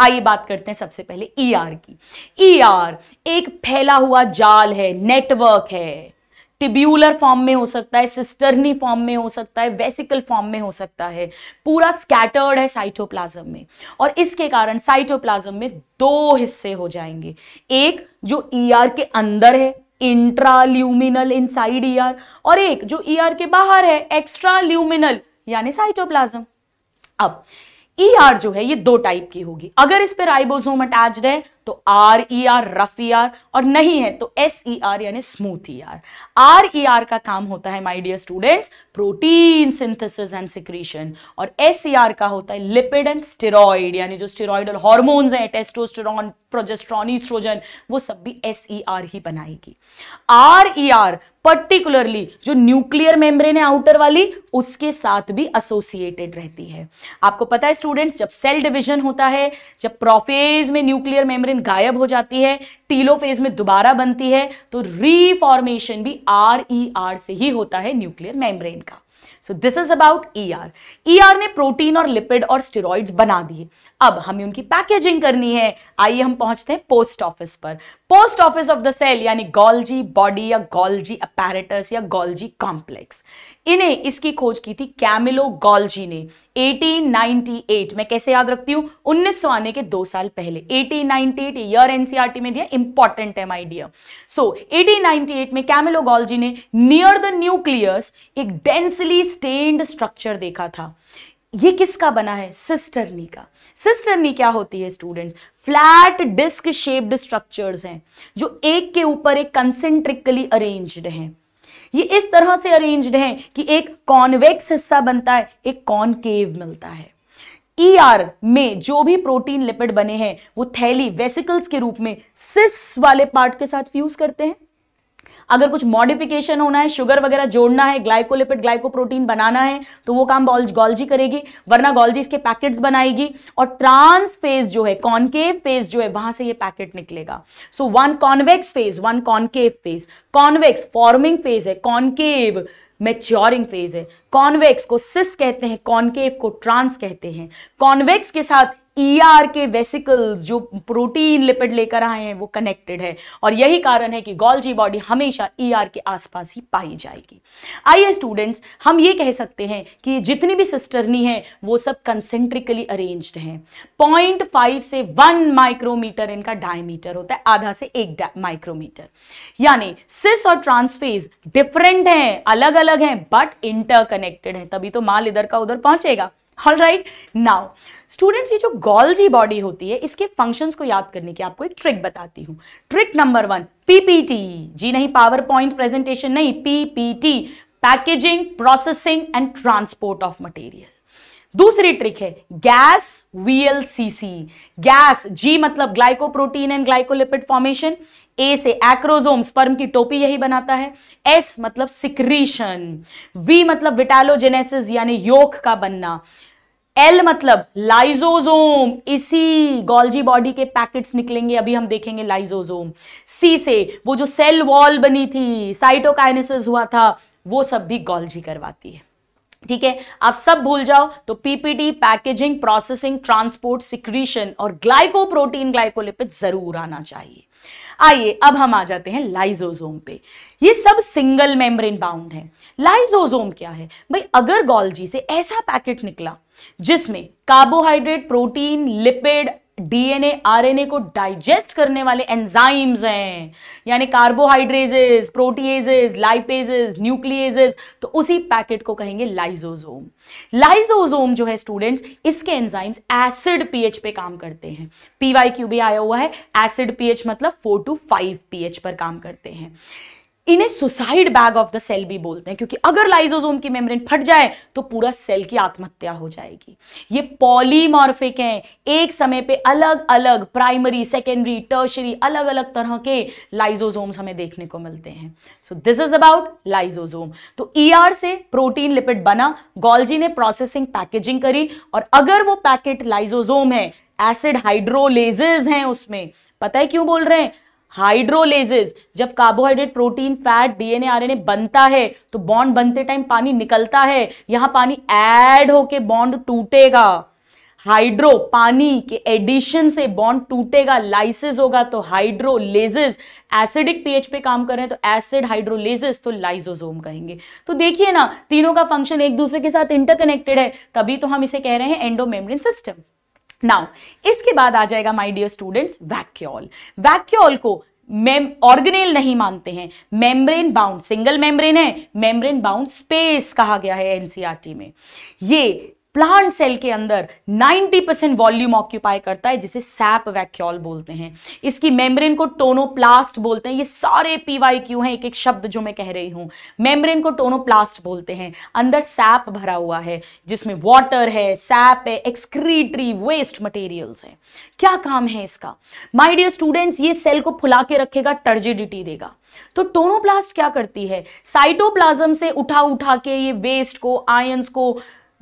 आइए बात करते हैं सबसे पहले ईआर e की ईआर e एक फैला हुआ जाल है नेटवर्क है टिब्यूलर फॉर्म में हो सकता है सिस्टर्नी फॉर्म में हो सकता है वेसिकल फॉर्म में हो सकता है पूरा स्कैटर्ड है साइटोप्लाज्म में और इसके कारण साइटोप्लाज्म में दो हिस्से हो जाएंगे एक जो ईआर e ER के अंदर है इंट्राल्यूमिनल इनसाइड ईआर और एक जो ईआर ER के बाहर है एक्स्ट्रा ल्यूमिनल यानी साइटोप्लाज्म अब ई e ER जो है ये दो टाइप की होगी अगर इस पे राइबोसोम अटैच है तो R E R rough E R और नहीं है तो एस ई आर यानी smooth E R R E R का काम होता है my dear students protein synthesis and secretion और एस ई आर का होता है लिपिड एंड स्टेरॉइड यानी जो स्टेरॉइडल हॉर्मोन्स हैं टेस्टोस्टेरॉन प्रोजेस्ट्रॉन ईस्ट्रोजन वो सब भी एस ई आर ही बनाएगी आर ई आर पर्टिकुलरली जो न्यूक्लियर मेम्ब्रेन है आउटर वाली उसके साथ भी एसोसिएटेड रहती है आपको पता है स्टूडेंट्स जब सेल डिवीजन होता है जब प्रोफेज में न्यूक्लियर मेम्ब्रेन गायब हो जाती है टीलोफेज में दोबारा बनती है तो रीफॉर्मेशन भी आर ई आर से ही होता है न्यूक्लियर मेम्ब्रेन का so this is about E R E R ने प्रोटीन और लिपिड और स्टेरॉइड्स बना दिए अब हमें उनकी पैकेजिंग करनी है आइए हम पहुंचते हैं पोस्ट ऑफिस पर post office of the cell यानी गोल्जी बॉडी या गोल्जी अपैरेटस या गोल्जी कॉम्प्लेक्स इन्हें इसकी खोज की थी कैमिलो गोल्जी ने 1898 मैं कैसे याद रखती हूं उन्नीस आने के दो साल पहले 1898 ईयर एनसीईआरटी में दिया इंपॉर्टेंट है माइडिया सो एटीन में कैमिलो गोल्जी ने नियर द न्यूक्लियस एक डेंसली स्टेन्ड स्ट्रक्चर देखा था ये किसका बना है सिस्टरनी का सिस्टरनी क्या होती है student flat disc shaped structures हैं जो एक के ऊपर एक कंसेंट्रिकली अरेंज्ड हैं ये इस तरह से अरेंज्ड हैं कि एक कॉन्वेक्स हिस्सा बनता है एक कॉनकेव मिलता है ईआर e ER में जो भी प्रोटीन लिपिड बने हैं वो थैली वेसिकल्स के रूप में सिस वाले पार्ट के साथ फ्यूज करते हैं अगर कुछ मॉडिफिकेशन होना है शुगर वगैरह जोड़ना है ग्लाइकोलिपिड ग्लाइकोप्रोटीन बनाना है तो वो काम गॉल्जी करेगी वरना गोल्जी इसके पैकेट्स बनाएगी और ट्रांस फेज जो है कॉन्केव फेज जो है वहां से ये पैकेट निकलेगा so one convex face one concave face convex forming face है कॉन्केव मेच्योरिंग फेज है कॉन्वेक्स को सिस कहते हैं कॉन्केव को ट्रांस कहते हैं कॉन्वेक्स के साथ ईआर e के वेसिकल्स जो प्रोटीन लिपिड लेकर आए हैं वो कनेक्टेड है और यही कारण है कि गोल्जी बॉडी हमेशा ईआर e के आसपास ही पाई जाएगी आइए स्टूडेंट्स हम ये कह सकते हैं कि जितनी भी सिस्टरनी है वो सब कंसेंट्रिकली अरेंज हैं पॉइंट फाइव से वन माइक्रोमीटर इनका डायमीटर होता है आधा से एक माइक्रोमीटर यानी सिस और ट्रांसफेज डिफरेंट हैं अलग अलग हैं बट इंटरकनेक्टेड हैं तभी तो माल इधर का उधर पहुंचेगा ऑल राइट नाउ स्टूडेंट्स ये जो गॉल्जी बॉडी होती है इसके फंक्शंस को याद करने की आपको एक ट्रिक बताती हूँ ट्रिक नंबर वन पीपीटी जी नहीं पावर पॉइंट प्रेजेंटेशन नहीं PPT packaging processing and transport of material दूसरी ट्रिक है गैस वीएलसीसी गैस जी मतलब glycoprotein and glycolipid formation A से एक्रोजोम स्पर्म की टोपी यही बनाता है एस मतलब सिक्रीशन वी मतलब विटालोजेनेसिस यानी योक का बनना एल मतलब लाइजोजोम इसी गोल्जी बॉडी के पैकेट्स निकलेंगे अभी हम देखेंगे लाइजोजोम सी से वो जो सेल वॉल बनी थी साइटोकाइनेसिस हुआ था वो सब भी गोल्जी करवाती है ठीक है आप सब भूल जाओ तो PPT packaging processing transport secretion और ग्लाइकोप्रोटीन ग्लाइकोलिपिड जरूर आना चाहिए आइए अब हम आ जाते हैं लाइजोजोम पे ये सब सिंगल मेम्ब्रेन बाउंड है लाइजोजोम क्या है भाई अगर गोल्जी से ऐसा पैकेट निकला जिसमें carbohydrate protein lipid DNA RNA को डाइजेस्ट करने वाले एंजाइम्स हैं यानी कार्बोहाइड्रेजेस प्रोटीएजेस लाइपेजेस न्यूक्लिएजेस तो उसी पैकेट को कहेंगे लाइजोजोम लाइजोजोम जो है स्टूडेंट्स इसके एंजाइम्स एसिड पीएच पे काम करते हैं पीवाई क्यू भी आया हुआ है एसिड पीएच मतलब फोर टू फाइव पीएच पर काम करते हैं इन्हें suicide bag of the cell भी बोलते हैं क्योंकि अगर लाइजोजोम की मेम्ब्रेन फट जाए तो पूरा सेल की आत्महत्या हो जाएगी ये पॉलीमॉर्फिक हैं एक समय पे अलग अलग प्राइमरी सेकेंडरी टर्शरी अलग अलग तरह के लाइजोजोम्स हमें देखने को मिलते हैं so this is about lysosome तो ई e ER से प्रोटीन लिपिड बना गोल्जी ने प्रोसेसिंग पैकेजिंग करी और अगर वो पैकेट लाइजोजोम है एसिड हाइड्रोलेजेस हैं उसमें पता है क्यों बोल रहे हैं हाइड्रोलेजेस जब carbohydrate protein fat DNA RNA बनता है तो बॉन्ड बनते टाइम पानी निकलता है यहां पानी ऐड होके बॉन्ड टूटेगा हाइड्रो पानी के एडिशन से बॉन्ड टूटेगा लाइसिस होगा तो हाइड्रोलेजेस एसिडिक पीएच पे काम कर रहे हैं तो एसिड हाइड्रोलेजिस तो लाइजोजोम कहेंगे तो देखिए ना तीनों का फंक्शन एक दूसरे के साथ इंटरकनेक्टेड है तभी तो हम इसे कह रहे हैं एंडोमेम्ब्रेन सिस्टम नाउ इसके बाद आ जाएगा my dear students vacuole vacuole को मेम ऑर्गेनेल नहीं मानते हैं मेम्ब्रेन बाउंड सिंगल मेम्ब्रेन है मेम्ब्रेन बाउंड स्पेस कहा गया है एनसीआरटी e में ये प्लांट सेल के अंदर 90 परसेंट वॉल्यूम ऑक्यूपाई करता है जिसे सैप वैक्यूल बोलते हैं इसकी मेम्ब्रेन को टोनोप्लास्ट बोलते हैं ये सारे पीवाई क्यू हैं एक एक शब्द जो मैं कह रही हूं मेम्ब्रेन को टोनोप्लास्ट बोलते हैं अंदर सैप भरा हुआ है जिसमें वाटर है सैप है एक्सक्रीटरी वेस्ट मटेरियल्स है क्या काम है इसका माय डियर स्टूडेंट्स ये सेल को फुला के रखेगा टर्जिडिटी देगा तो टोनोप्लास्ट क्या करती है साइटोप्लाज्म से उठा उठा के ये वेस्ट को आयंस को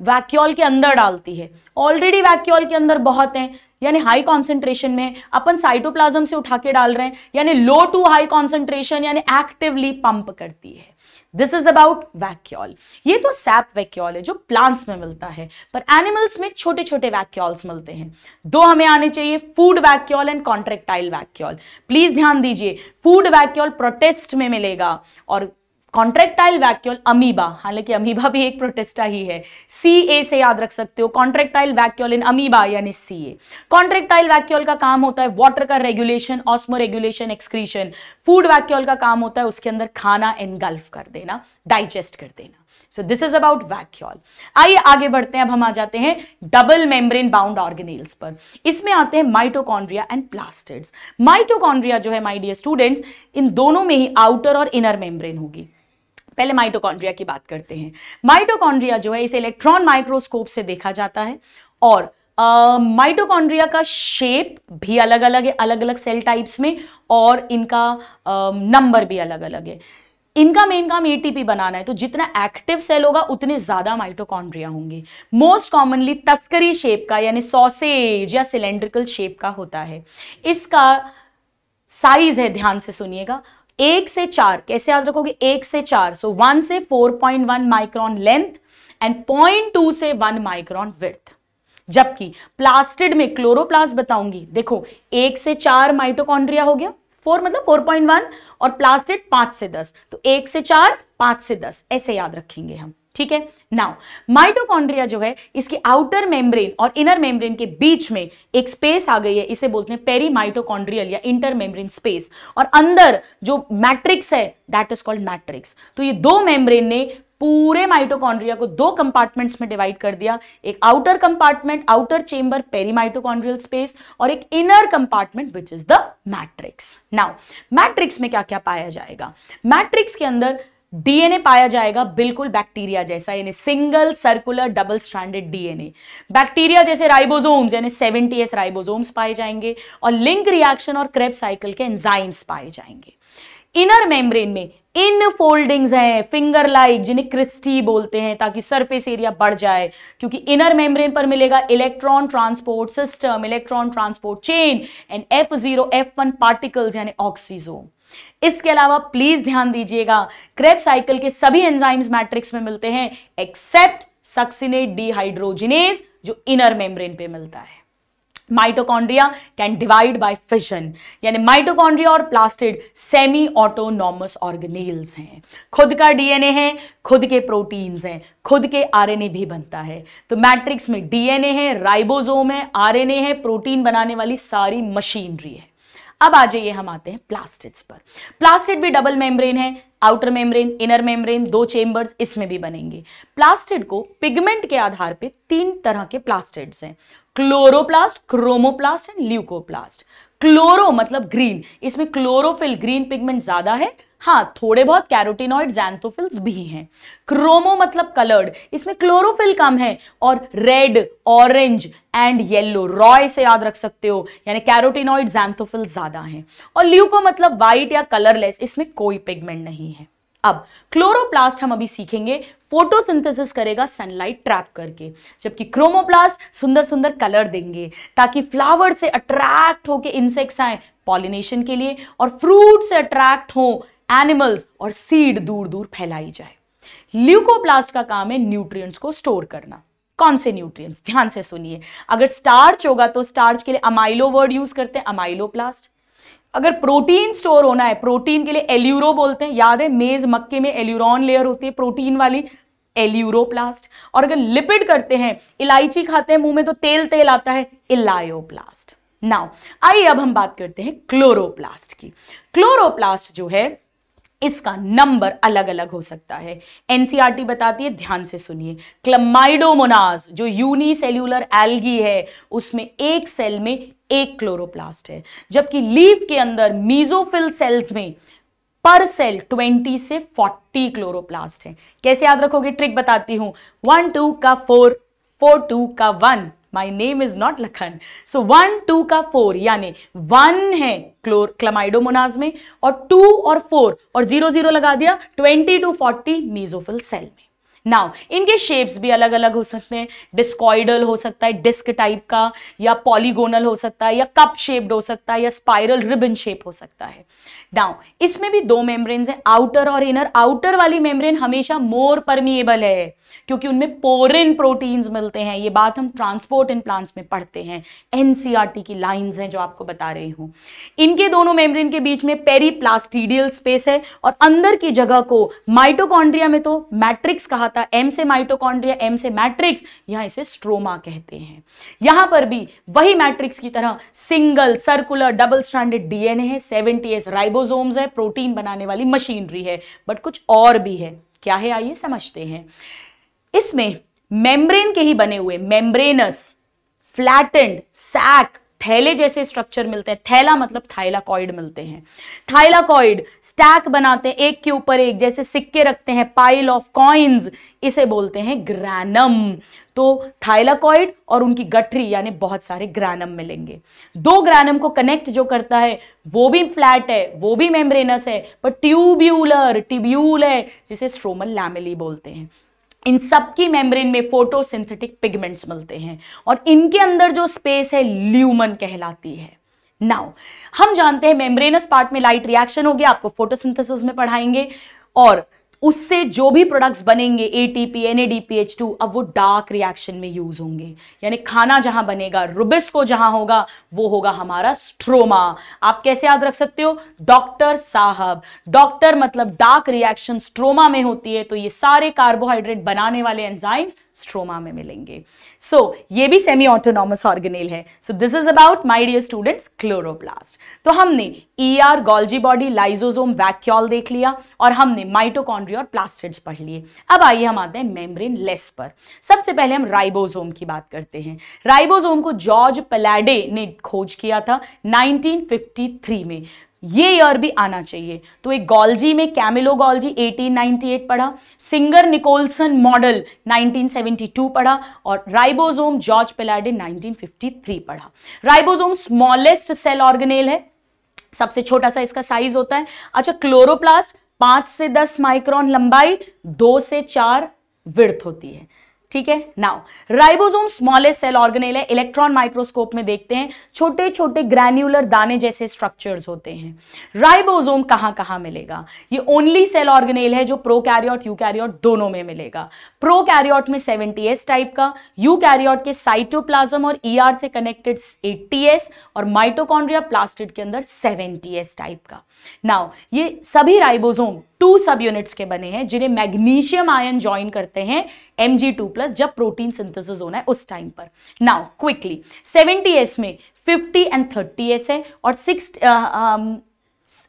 वैक्यूल के अंदर डालती है ऑलरेडी वैक्यूल के अंदर बहुत हैं यानी हाई कॉन्सेंट्रेशन में अपन साइटोप्लाज्म से उठा के डाल रहे हैं यानी लो टू हाई कॉन्सेंट्रेशन यानी एक्टिवली पंप करती है दिस इज अबाउट वैक्यूल ये तो सैप वैक्यूल है जो प्लांट्स में मिलता है पर एनिमल्स में छोटे छोटे वैक्यूल्स मिलते हैं दो हमें आने चाहिए food vacuole and contractile vacuole please ध्यान दीजिए फूड वैक्यूल प्रोटेस्ट में मिलेगा और कॉन्ट्रेक्टाइल वैक्यूल अमीबा हालांकि अमीबा भी एक प्रोटेस्टा ही है सी ए से याद रख सकते हो कॉन्ट्रेक्टाइल वैक्यूल इन अमीबा यानी सी ए कॉन्ट्रेक्टाइल वैक्यूल का काम होता है वाटर का regulation osmoregulation excretion food vacuole का काम होता है उसके अंदर खाना एनगल्फ कर देना डाइजेस्ट कर देना so this is about vacuole आइए आगे बढ़ते हैं अब हम आ जाते हैं डबल मेम्ब्रेन बाउंड ऑर्गेनेल्स पर इसमें आते हैं माइटोकॉन्ड्रिया एंड प्लास्टिड्स माइटोकॉन्ड्रिया जो है माई डियर स्टूडेंट्स इन दोनों में ही आउटर और इनर मेम्ब्रेन होगी पहले माइटोकॉन्ड्रिया की बात करते हैं माइटोकॉन्ड्रिया जो है इसे इलेक्ट्रॉन माइक्रोस्कोप से देखा जाता है और माइटोकॉन्ड्रिया uh, का शेप भी अलग अलग है अलग अलग सेल टाइप्स में और इनका नंबर uh, भी अलग अलग है इनका मेन काम एटीपी बनाना है तो जितना एक्टिव सेल होगा उतने ज्यादा माइटोकॉन्ड्रिया होंगे मोस्ट कॉमनली तस्करी शेप का यानी सॉसेज या सिलेंड्रिकल शेप का होता है इसका साइज है ध्यान से सुनिएगा एक से चार कैसे याद रखोगे एक से चार सो वन से four point one micron length and point two से वन माइक्रॉन विर्थ जबकि प्लास्टिड में क्लोरोप्लास्ट बताऊंगी देखो एक से चार माइटोकॉन्ड्रिया हो गया फोर मतलब फोर पॉइंट वन और प्लास्टिड पांच से दस तो एक से चार पांच से दस ऐसे याद रखेंगे हम ठीक है नाउ माइटोकॉन्ड्रिया जो है इसके आउटर मेम्ब्रेन और इनर मेम्ब्रेन के बीच में एक स्पेस आ गई है इसे बोलते हैं पेरी माइटोकॉन्ड्रियल या इंटर मेम्ब्रेन स्पेस और अंदर जो मैट्रिक्स है दैट इज कॉल्ड मैट्रिक्स तो ये दो मेम्ब्रेन ने पूरे माइटोकॉन्ड्रिया को दो कंपार्टमेंट्स में डिवाइड कर दिया एक outer compartment outer chamber perimitochondrial space और एक inner compartment which is the matrix now matrix में क्या क्या पाया जाएगा मैट्रिक्स के अंदर डीएनए पाया जाएगा बिल्कुल बैक्टीरिया जैसा यानी single circular double stranded DNA bacteria जैसे राइबोसोम्स यानी एस राइबोसोम्स पाए जाएंगे और लिंक रिएक्शन और क्रेप साइकिल के एंजाइम्स पाए जाएंगे इनर मेम्ब्रेन में इन फोल्डिंग्स हैं फिंगर लाइक जिन्हें क्रिस्टी बोलते हैं ताकि सरफेस एरिया बढ़ जाए क्योंकि इनर मेम्ब्रेन पर मिलेगा electron transport system electron transport chain and F zero F one particles यानी ऑक्सीजोम इसके अलावा प्लीज ध्यान दीजिएगा क्रेप साइकिल के सभी एंजाइम्स मैट्रिक्स में मिलते हैं एक्सेप्ट सक्सिनेट डिहाइड्रोजिनेज जो इनर मेम्ब्रेन पे मिलता है mitochondria can divide by fission यानी माइटोकॉन्ड्रिया और प्लास्टिड सेमी ऑटोनॉमस ऑर्गेनेल्स हैं खुद का डीएनए है खुद के प्रोटीन्स हैं खुद के आरएनए भी बनता है तो मैट्रिक्स में डीएनए है राइबोसोम है आरएनए है प्रोटीन बनाने वाली सारी मशीनरी है अब आ जाइए हम आते हैं प्लास्टिड्स पर प्लास्टिड भी डबल मेम्ब्रेन है आउटर मेम्ब्रेन इनर मेम्ब्रेन दो चेम्बर्स इसमें भी बनेंगे प्लास्टिड को पिगमेंट के आधार पे तीन तरह के प्लास्टिड्स हैं chloroplast chromoplast and leucoplast chloro मतलब ग्रीन इसमें क्लोरोफिल ग्रीन पिगमेंट ज्यादा है हाँ थोड़े बहुत कैरोटिनॉइड जैंथोफिल्स भी हैं क्रोमो मतलब कलर्ड इसमें क्लोरोफिल कम है और red orange and yellow ROY से याद रख सकते हो यानी कैरोटीनॉइड जैंथोफिल्स ज्यादा हैं और ल्यूको मतलब वाइट या कलरलेस इसमें कोई पिगमेंट नहीं है अब क्लोरोप्लास्ट हम अभी सीखेंगे फोटोसिंथेसिस करेगा सनलाइट ट्रैप करके जबकि क्रोमोप्लास्ट सुंदर सुंदर कलर देंगे ताकि फ्लावर से अट्रैक्ट होके इंसेक्ट्स आए पॉलिनेशन के लिए और फ्रूट से अट्रैक्ट हो एनिमल्स और सीड दूर दूर फैलाई जाए ल्यूकोप्लास्ट का काम है न्यूट्रिएंट्स को स्टोर करना कौन से न्यूट्रिएंट्स ध्यान से सुनिए अगर स्टार्च होगा तो स्टार्च के लिए अमाइलो वर्ड यूज करते हैं अमाइलोप्लास्ट अगर प्रोटीन स्टोर होना है प्रोटीन के लिए एल्यूरो बोलते हैं याद है मेज मक्के में एल्यूरोन लेयर होती है प्रोटीन वाली एल्यूरोप्लास्ट और अगर लिपिड करते हैं इलायची खाते हैं मुंह में तो तेल तेल आता है इलायोप्लास्ट नाउ आइए अब हम बात करते हैं क्लोरोप्लास्ट की क्लोरोप्लास्ट जो है इसका नंबर अलग अलग हो सकता है एनसीआरटी बताती है ध्यान से सुनिए क्लमाइडोमोनाज जो यूनिसेल्यूलर एल्गी है उसमें एक सेल में एक क्लोरोप्लास्ट है जबकि लीफ के अंदर मीजोफिल सेल्स में पर सेल 20 से 40 क्लोरोप्लास्ट है कैसे याद रखोगे ट्रिक बताती हूं वन टू का फोर फोर टू का one my name is not Lakhan so one two का फोर यानी वन है क्लोर क्लमाइडोमोनाज में और टू और फोर और जीरो जीरो लगा दिया twenty to forty mesophyll cell में नाउ इनके शेप्स भी अलग अलग हो सकते हैं डिस्कॉइडल हो सकता है डिस्क टाइप का या पॉलीगोनल हो सकता है या कप शेप्ड हो सकता है या स्पाइरल रिबन शेप हो सकता है नाउ इसमें भी दो मेम्ब्रेन्स हैं आउटर और इनर आउटर वाली मेम्ब्रेन हमेशा मोर परमिएबल है क्योंकि उनमें पोरिन प्रोटीन्स मिलते हैं ये बात हम ट्रांसपोर्ट इन प्लांट्स में पढ़ते हैं एन e की लाइन्स हैं जो आपको बता रही हूँ इनके दोनों मेम्ब्रेन के बीच में पेरीप्लास्टिडियल स्पेस है और अंदर की जगह को माइटोकॉन्ड्रिया में तो मैट्रिक्स कहा था एम से माइटोकॉन्ड्रिया एम से मैट्रिक्स यहाँ इसे स्ट्रोमा कहते हैं यहाँ पर भी वही मैट्रिक्स की तरह single circular double standard DNA है सेवेंटी राइबोसोम्स है प्रोटीन बनाने वाली मशीनरी है बट कुछ और भी है क्या है आइए समझते हैं इसमें मेम्ब्रेन के ही बने हुए मेम्ब्रेनस फ्लैटेंड सैक थैले जैसे स्ट्रक्चर मिलते हैं थैला मतलब थाइलाकॉइड मिलते हैं थाइलाकॉइड स्टैक बनाते हैं एक के ऊपर एक जैसे सिक्के रखते हैं पाइल ऑफ कॉइन्स इसे बोलते हैं ग्रैनम तो थाइलाकॉइड और उनकी गठरी यानी बहुत सारे ग्रैनम मिलेंगे दो ग्रैनम को कनेक्ट जो करता है वो भी फ्लैट है वो भी मेम्ब्रेनस है पर ट्यूब्यूलर ट्यूब्यूल है जिसे स्ट्रोमल लैमिली बोलते हैं इन सबकी मेम्ब्रेन में फोटोसिंथेटिक पिगमेंट्स मिलते हैं और इनके अंदर जो स्पेस है ल्यूमन कहलाती है नाउ हम जानते हैं मेम्ब्रेनस पार्ट में लाइट रिएक्शन हो गया आपको फोटोसिंथेसिस में पढ़ाएंगे और उससे जो भी प्रोडक्ट्स बनेंगे A T P N A D P H two अब वो डार्क रिएक्शन में यूज होंगे यानी खाना जहां बनेगा रुबिस्को जहां होगा वो होगा हमारा स्ट्रोमा आप कैसे याद रख सकते हो डॉक्टर साहब डॉक्टर मतलब डार्क रिएक्शन स्ट्रोमा में होती है तो ये सारे कार्बोहाइड्रेट बनाने वाले एंजाइम्स स्ट्रोमा में मिलेंगे सो so, ये भी सेमी ऑटोनॉमस ऑर्गेनेल है so this is about my dear students chloroplast तो हमने ER Golgi body lysosome vacuole देख लिया और हमने माइटोकॉन्ड्रिया और प्लास्टिड्स पढ़ लिए अब आइए हम आते हैं मेम्ब्रेन लेस पर सबसे पहले हम राइबोसोम की बात करते हैं राइबोसोम को जॉर्ज पलाडे ने खोज किया था 1953 में ये ईयर भी आना चाहिए तो एक गॉल्जी में कैमिलो गॉल्जी 1898 पढ़ा सिंगर निकोलसन मॉडल 1972 पढ़ा और राइबोसोम जॉर्ज पिलाडे 1953 पढ़ा राइबोसोम स्मॉलेस्ट सेल ऑर्गेनेल है सबसे छोटा सा इसका साइज होता है अच्छा क्लोरोप्लास्ट पांच से दस माइक्रॉन लंबाई दो से चार विर्थ होती है ठीक है now ribosome smallest cell organelle है इलेक्ट्रॉन माइक्रोस्कोप में देखते हैं छोटे छोटे ग्रैन्यूलर दाने जैसे स्ट्रक्चर्स होते हैं राइबोसोम कहां कहां मिलेगा ये ओनली सेल ऑर्गेनेल है जो प्रोकैरियोट यूकैरियोट दोनों में मिलेगा प्रोकैरियोट में 70s टाइप का यूकैरियोट के साइटोप्लाज्म और ईआर e ER से कनेक्टेड 80s और माइटोकॉन्ड्रिया प्लास्टिड के अंदर 70s टाइप का नाउ ये सभी राइबोसोम टू सब यूनिट्स के बने हैं जिन्हें मैग्नीशियम आयन ज्वाइन करते हैं एम जी टू प्लस जब प्रोटीन सिंथेसिस होना है उस टाइम पर नाउ क्विकली सेवेंटी एस में फिफ्टी एंड थर्टी एस है और सिक्स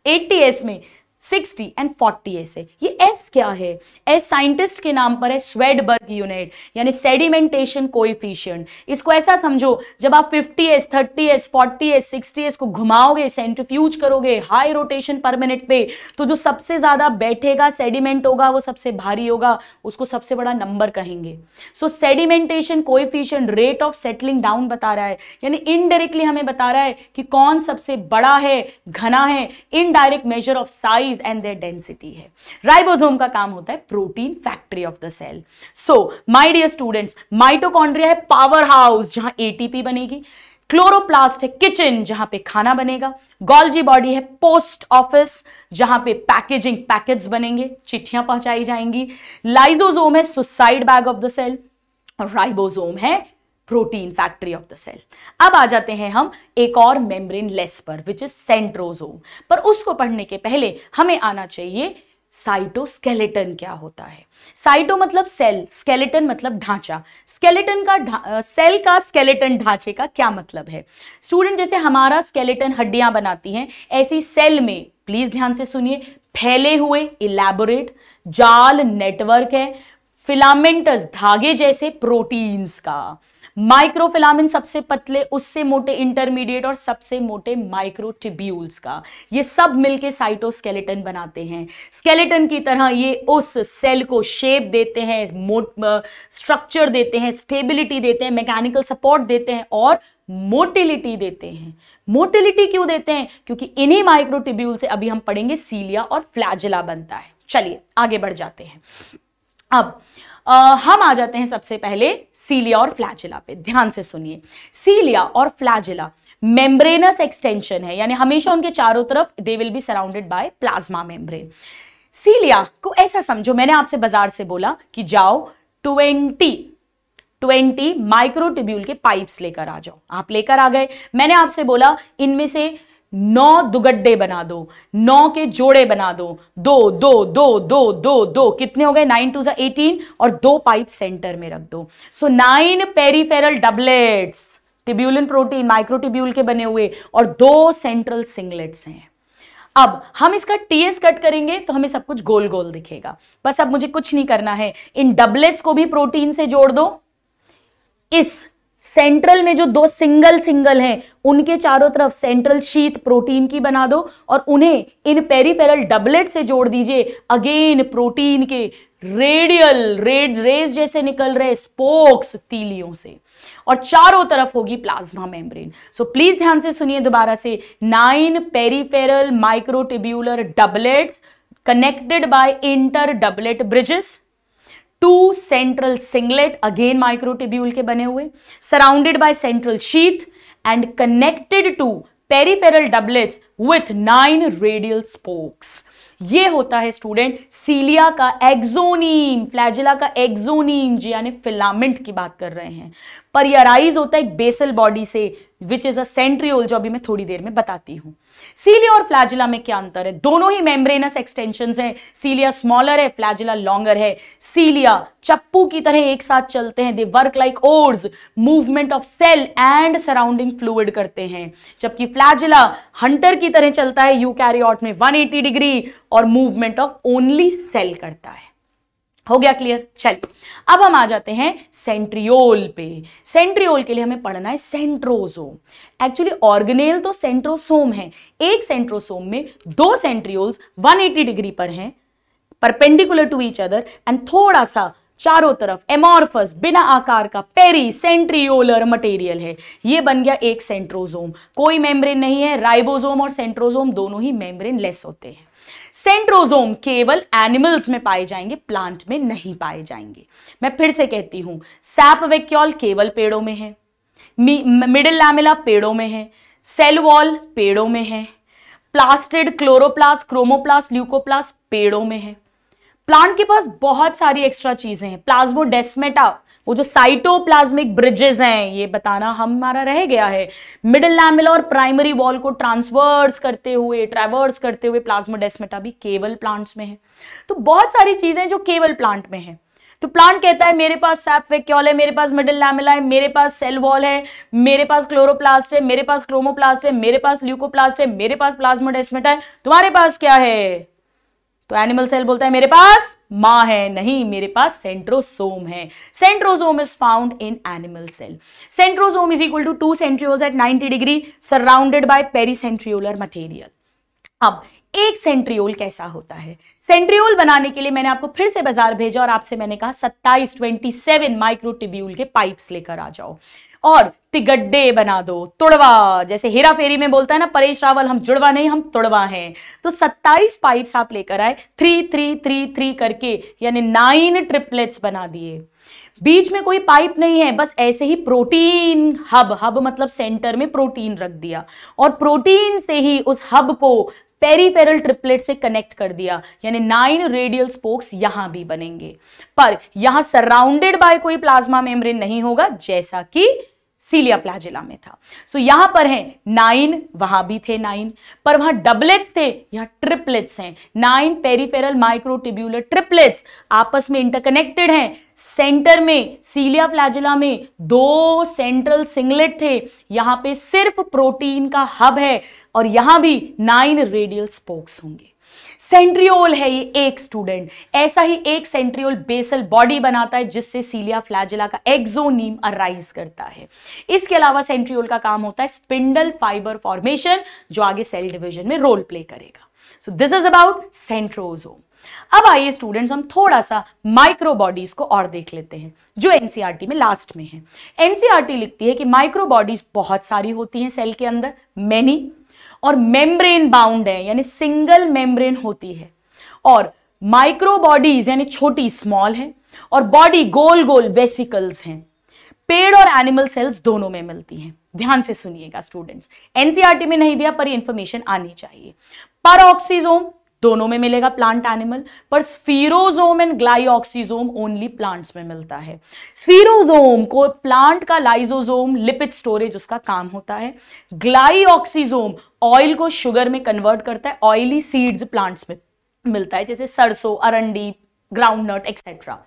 एट्टी एस में सिक्सटी एंड फोर्टी ऐसे ये एस क्या है एस साइंटिस्ट के नाम पर है स्वेडबर्ग यूनिट यानी सेडिमेंटेशन कोइफिशियंट इसको ऐसा समझो जब आप fifty S thirty S forty S sixty S को घुमाओगे सेंट्रीफ्यूज करोगे हाई रोटेशन पर मिनट पे तो जो सबसे ज़्यादा बैठेगा सेडिमेंट होगा वो सबसे भारी होगा उसको सबसे बड़ा नंबर कहेंगे so sedimentation coefficient rate of settling down बता रहा है यानी इनडायरेक्टली हमें बता रहा है कि कौन सबसे बड़ा है घना है indirect measure of size size and their density है राइबोसोम का काम होता है protein factory of the cell so my dear students mitochondria है पावर हाउस जहां एटीपी बनेगी क्लोरोप्लास्ट है किचन जहां पे खाना बनेगा गॉल्जी बॉडी है पोस्ट ऑफिस जहां पे पैकेजिंग पैकेट्स बनेंगे चिट्ठियां पहुंचाई जाएंगी लाइजोजोम है suicide bag of the cell और राइबोसोम है protein factory of the cell अब आ जाते हैं हम एक और मेम्ब्रेन लेस पर विच इज सेंट्रोजोम पर उसको पढ़ने के पहले हमें आना चाहिए साइटोस्केलेटन क्या होता है साइटो मतलब सेल स्केलेटन मतलब ढांचा स्केलेटन का सेल का स्केलेटन ढांचे का क्या मतलब है स्टूडेंट जैसे हमारा स्केलेटन हड्डियां बनाती हैं ऐसी सेल में प्लीज ध्यान से सुनिए फैले हुए इलेबोरेट जाल नेटवर्क है फिलामेंटस धागे जैसे प्रोटीन्स का माइक्रोफिलामिन सबसे पतले उससे मोटे इंटरमीडिएट और सबसे मोटे माइक्रोटिब्यूल्स का ये सब मिलके साइटोस्केलेटन बनाते हैं स्केलेटन की तरह ये उस सेल को शेप देते हैं स्ट्रक्चर uh, देते हैं स्टेबिलिटी देते हैं मैकेनिकल सपोर्ट देते हैं और मोटिलिटी देते हैं मोटिलिटी क्यों देते हैं क्योंकि इन्हीं माइक्रोटिब्यूल से अभी हम पढ़ेंगे सीलिया और फ्लैजिला बनता है चलिए आगे बढ़ जाते हैं अब आ, हम आ जाते हैं सबसे पहले सीलिया और फ्लैजिला पे ध्यान से सुनिए सीलिया और फ्लैजिला मेम्ब्रेनस एक्सटेंशन है यानी हमेशा उनके चारों तरफ they will be surrounded by plasma membrane cilia को ऐसा समझो मैंने आपसे बाजार से बोला कि जाओ ट्वेंटी ट्वेंटी माइक्रोटिब्यूल के पाइप्स लेकर आ जाओ आप लेकर आ गए मैंने आपसे बोला इनमें से नौ दुगड्डे बना दो नौ के जोड़े बना दो दो दो दो दो दो दो कितने हो गए नाइन टू एटीन और दो पाइप सेंटर में रख दो so nine peripheral doublets tubulin protein microtubule के बने हुए और दो सेंट्रल सिंगलेट्स हैं अब हम इसका टीएस कट करेंगे तो हमें सब कुछ गोल गोल दिखेगा बस अब मुझे कुछ नहीं करना है इन डबलेट्स को भी प्रोटीन से जोड़ दो इस सेंट्रल में जो दो सिंगल सिंगल हैं उनके चारों तरफ सेंट्रल शीत प्रोटीन की बना दो और उन्हें इन पेरीफेरल डबलेट से जोड़ दीजिए अगेन प्रोटीन के रेडियल रेड रेज जैसे निकल रहे स्पोक्स तीलियों से और चारों तरफ होगी प्लाज्मा मेम्ब्रेन सो प्लीज ध्यान से सुनिए दोबारा से nine peripheral microtubular doublets connected by inter doublet bridges to central singlet again microtubule के बने हुए surrounded by central sheath and connected to peripheral doublets with nine radial spokes ये होता है स्टूडेंट सीलिया का एक्जोनीम फ्लैजिला का axoneme जी यानी फिलामेंट की बात कर रहे हैं पर यह राइज होता है बेसल बॉडी से विच इज अ सेंट्रियोल जो अभी मैं थोड़ी देर में बताती हूँ सीलिया और फ्लैजिला में क्या अंतर है दोनों ही मेम्ब्रेनस एक्सटेंशन है सीलिया स्मॉलर है फ्लैजिला लॉन्गर है सीलिया चप्पू की तरह एक साथ चलते हैं they work like oars movement of cell and surrounding fluid करते हैं जबकि फ्लैजिला हंटर की तरह चलता है यू में 180 डिग्री और मूवमेंट ऑफ ओनली सेल करता है हो गया क्लियर चलिए अब हम आ जाते हैं सेंट्रियोल पे सेंट्रियोल के लिए हमें पढ़ना है सेंट्रोजोम एक्चुअली ऑर्गेनेल तो सेंट्रोसोम है एक सेंट्रोसोम में दो सेंट्रियोल्स 180 डिग्री पर हैं perpendicular to each other and थोड़ा सा चारों तरफ एमोरफस बिना आकार का पेरी सेंट्रियोलर मटेरियल है ये बन गया एक सेंट्रोजोम कोई मेम्ब्रेन नहीं है राइबोजोम और सेंट्रोजोम दोनों ही मेम्ब्रेन लेस होते हैं सेंट्रोजोम केवल एनिमल्स में पाए जाएंगे प्लांट में नहीं पाए जाएंगे मैं फिर से कहती हूं सैप वेक्यूल केवल पेड़ों में है मिडिल लैमिला पेड़ों में है सेल वॉल पेड़ों में है प्लास्टिड क्लोरोप्लास्ट क्रोमोप्लास्ट ल्यूकोप्लास्ट पेड़ों में है प्लांट के पास बहुत सारी एक्स्ट्रा चीज़ें हैं प्लाज्मोडेस्मेटा वो जो साइटोप्लाज्मिक ब्रिजेस हैं ये बताना हमारा रह गया है मिडिल लैमिला और प्राइमरी वॉल को ट्रांसवर्स करते हुए ट्रेवर्स करते हुए प्लाज्मोडेस्मेटा भी केवल प्लांट्स में है तो बहुत सारी चीजें जो केवल प्लांट में है तो प्लांट कहता है मेरे पास सैप वेक्यूल है मेरे पास मिडिल लैमिला है मेरे पास सेल वॉल है मेरे पास क्लोरोप्लास्ट है मेरे पास क्रोमोप्लास्ट है मेरे पास ल्यूकोप्लास्ट है मेरे पास प्लाज्मोडेस्मेटा है तुम्हारे पास क्या है तो एनिमल सेल बोलता है मेरे पास माँ है नहीं मेरे पास सेंट्रोसोम है centrosome is found in animal cell centrosome is equal to two centrioles at 90 degree surrounded by pericentriolar material अब एक सेंट्रियोल कैसा होता है सेंट्रियोल बनाने के लिए मैंने आपको फिर से बाजार भेजा और आपसे मैंने कहा 27 27 माइक्रोटिब्यूल के पाइप्स लेकर आ जाओ और तिगड्डे बना दो तुड़वा जैसे हेरा फेरी में बोलता है ना परेश रावल हम जुड़वा नहीं हम तुड़वा हैं तो 27 पाइप्स आप लेकर आए थ्री थ्री थ्री थ्री करके यानी नाइन ट्रिपलेट्स बना दिए बीच में कोई पाइप नहीं है बस ऐसे ही प्रोटीन हब हब मतलब सेंटर में प्रोटीन रख दिया और प्रोटीन से ही उस हब को पेरीफेरल ट्रिपलेट से कनेक्ट कर दिया यानी नाइन रेडियल स्पोक्स यहां भी बनेंगे पर यहां सराउंडेड बाय कोई प्लाज्मा मेम्ब्रेन नहीं होगा जैसा कि सीलिया प्लाजिला में था सो so, यहां पर है नाइन वहां भी थे नाइन पर वहां डबलेट्स थे यहां ट्रिपलेट्स हैं नाइन पेरीफेरल माइक्रोटिब्यूलर ट्रिपलेट्स आपस में इंटरकनेक्टेड हैं सेंटर में सीलिया फ्लैजिला में दो सेंट्रल सिंगलेट थे यहां पे सिर्फ प्रोटीन का हब है और यहां भी नाइन रेडियल स्पोक्स होंगे सेंट्रियोल है ये एक स्टूडेंट ऐसा ही एक सेंट्रियोल बेसल बॉडी बनाता है जिससे सीलिया फ्लैजिला का एक्सोनीम अराइज करता है इसके अलावा सेंट्रियोल का काम होता है स्पिंडल फाइबर फॉर्मेशन जो आगे सेल डिविजन में रोल प्ले करेगा so this is about centrosome अब आइए स्टूडेंट्स हम थोड़ा सा माइक्रोबॉडीज को और देख लेते हैं जो एनसीईआरटी e में लास्ट में है एनसीईआरटी e लिखती है कि माइक्रोबॉडीज बहुत सारी होती हैं सेल के अंदर मेनी और मेम्ब्रेन बाउंड है यानी सिंगल मेम्ब्रेन होती है और माइक्रोबॉडीज यानी छोटी स्मॉल है और बॉडी गोल गोल वेसिकल्स हैं पेड़ और एनिमल सेल्स दोनों में मिलती हैं ध्यान से सुनिएगा स्टूडेंट्स एनसीआरटी e में नहीं दिया पर ये इंफॉर्मेशन आनी चाहिए ऑक्सीजोम दोनों में मिलेगा प्लांट एनिमल पर spherosome and glyoxysome only plants में मिलता है स्फीरोजोम को प्लांट का लाइजोजोम लिपिड स्टोरेज उसका काम होता है ग्लाइऑक्सीजोम ऑयल को शुगर में कन्वर्ट करता है ऑयली सीड्स प्लांट्स में मिलता है जैसे सरसों अरंडी ग्राउंडनट एक्सेट्रा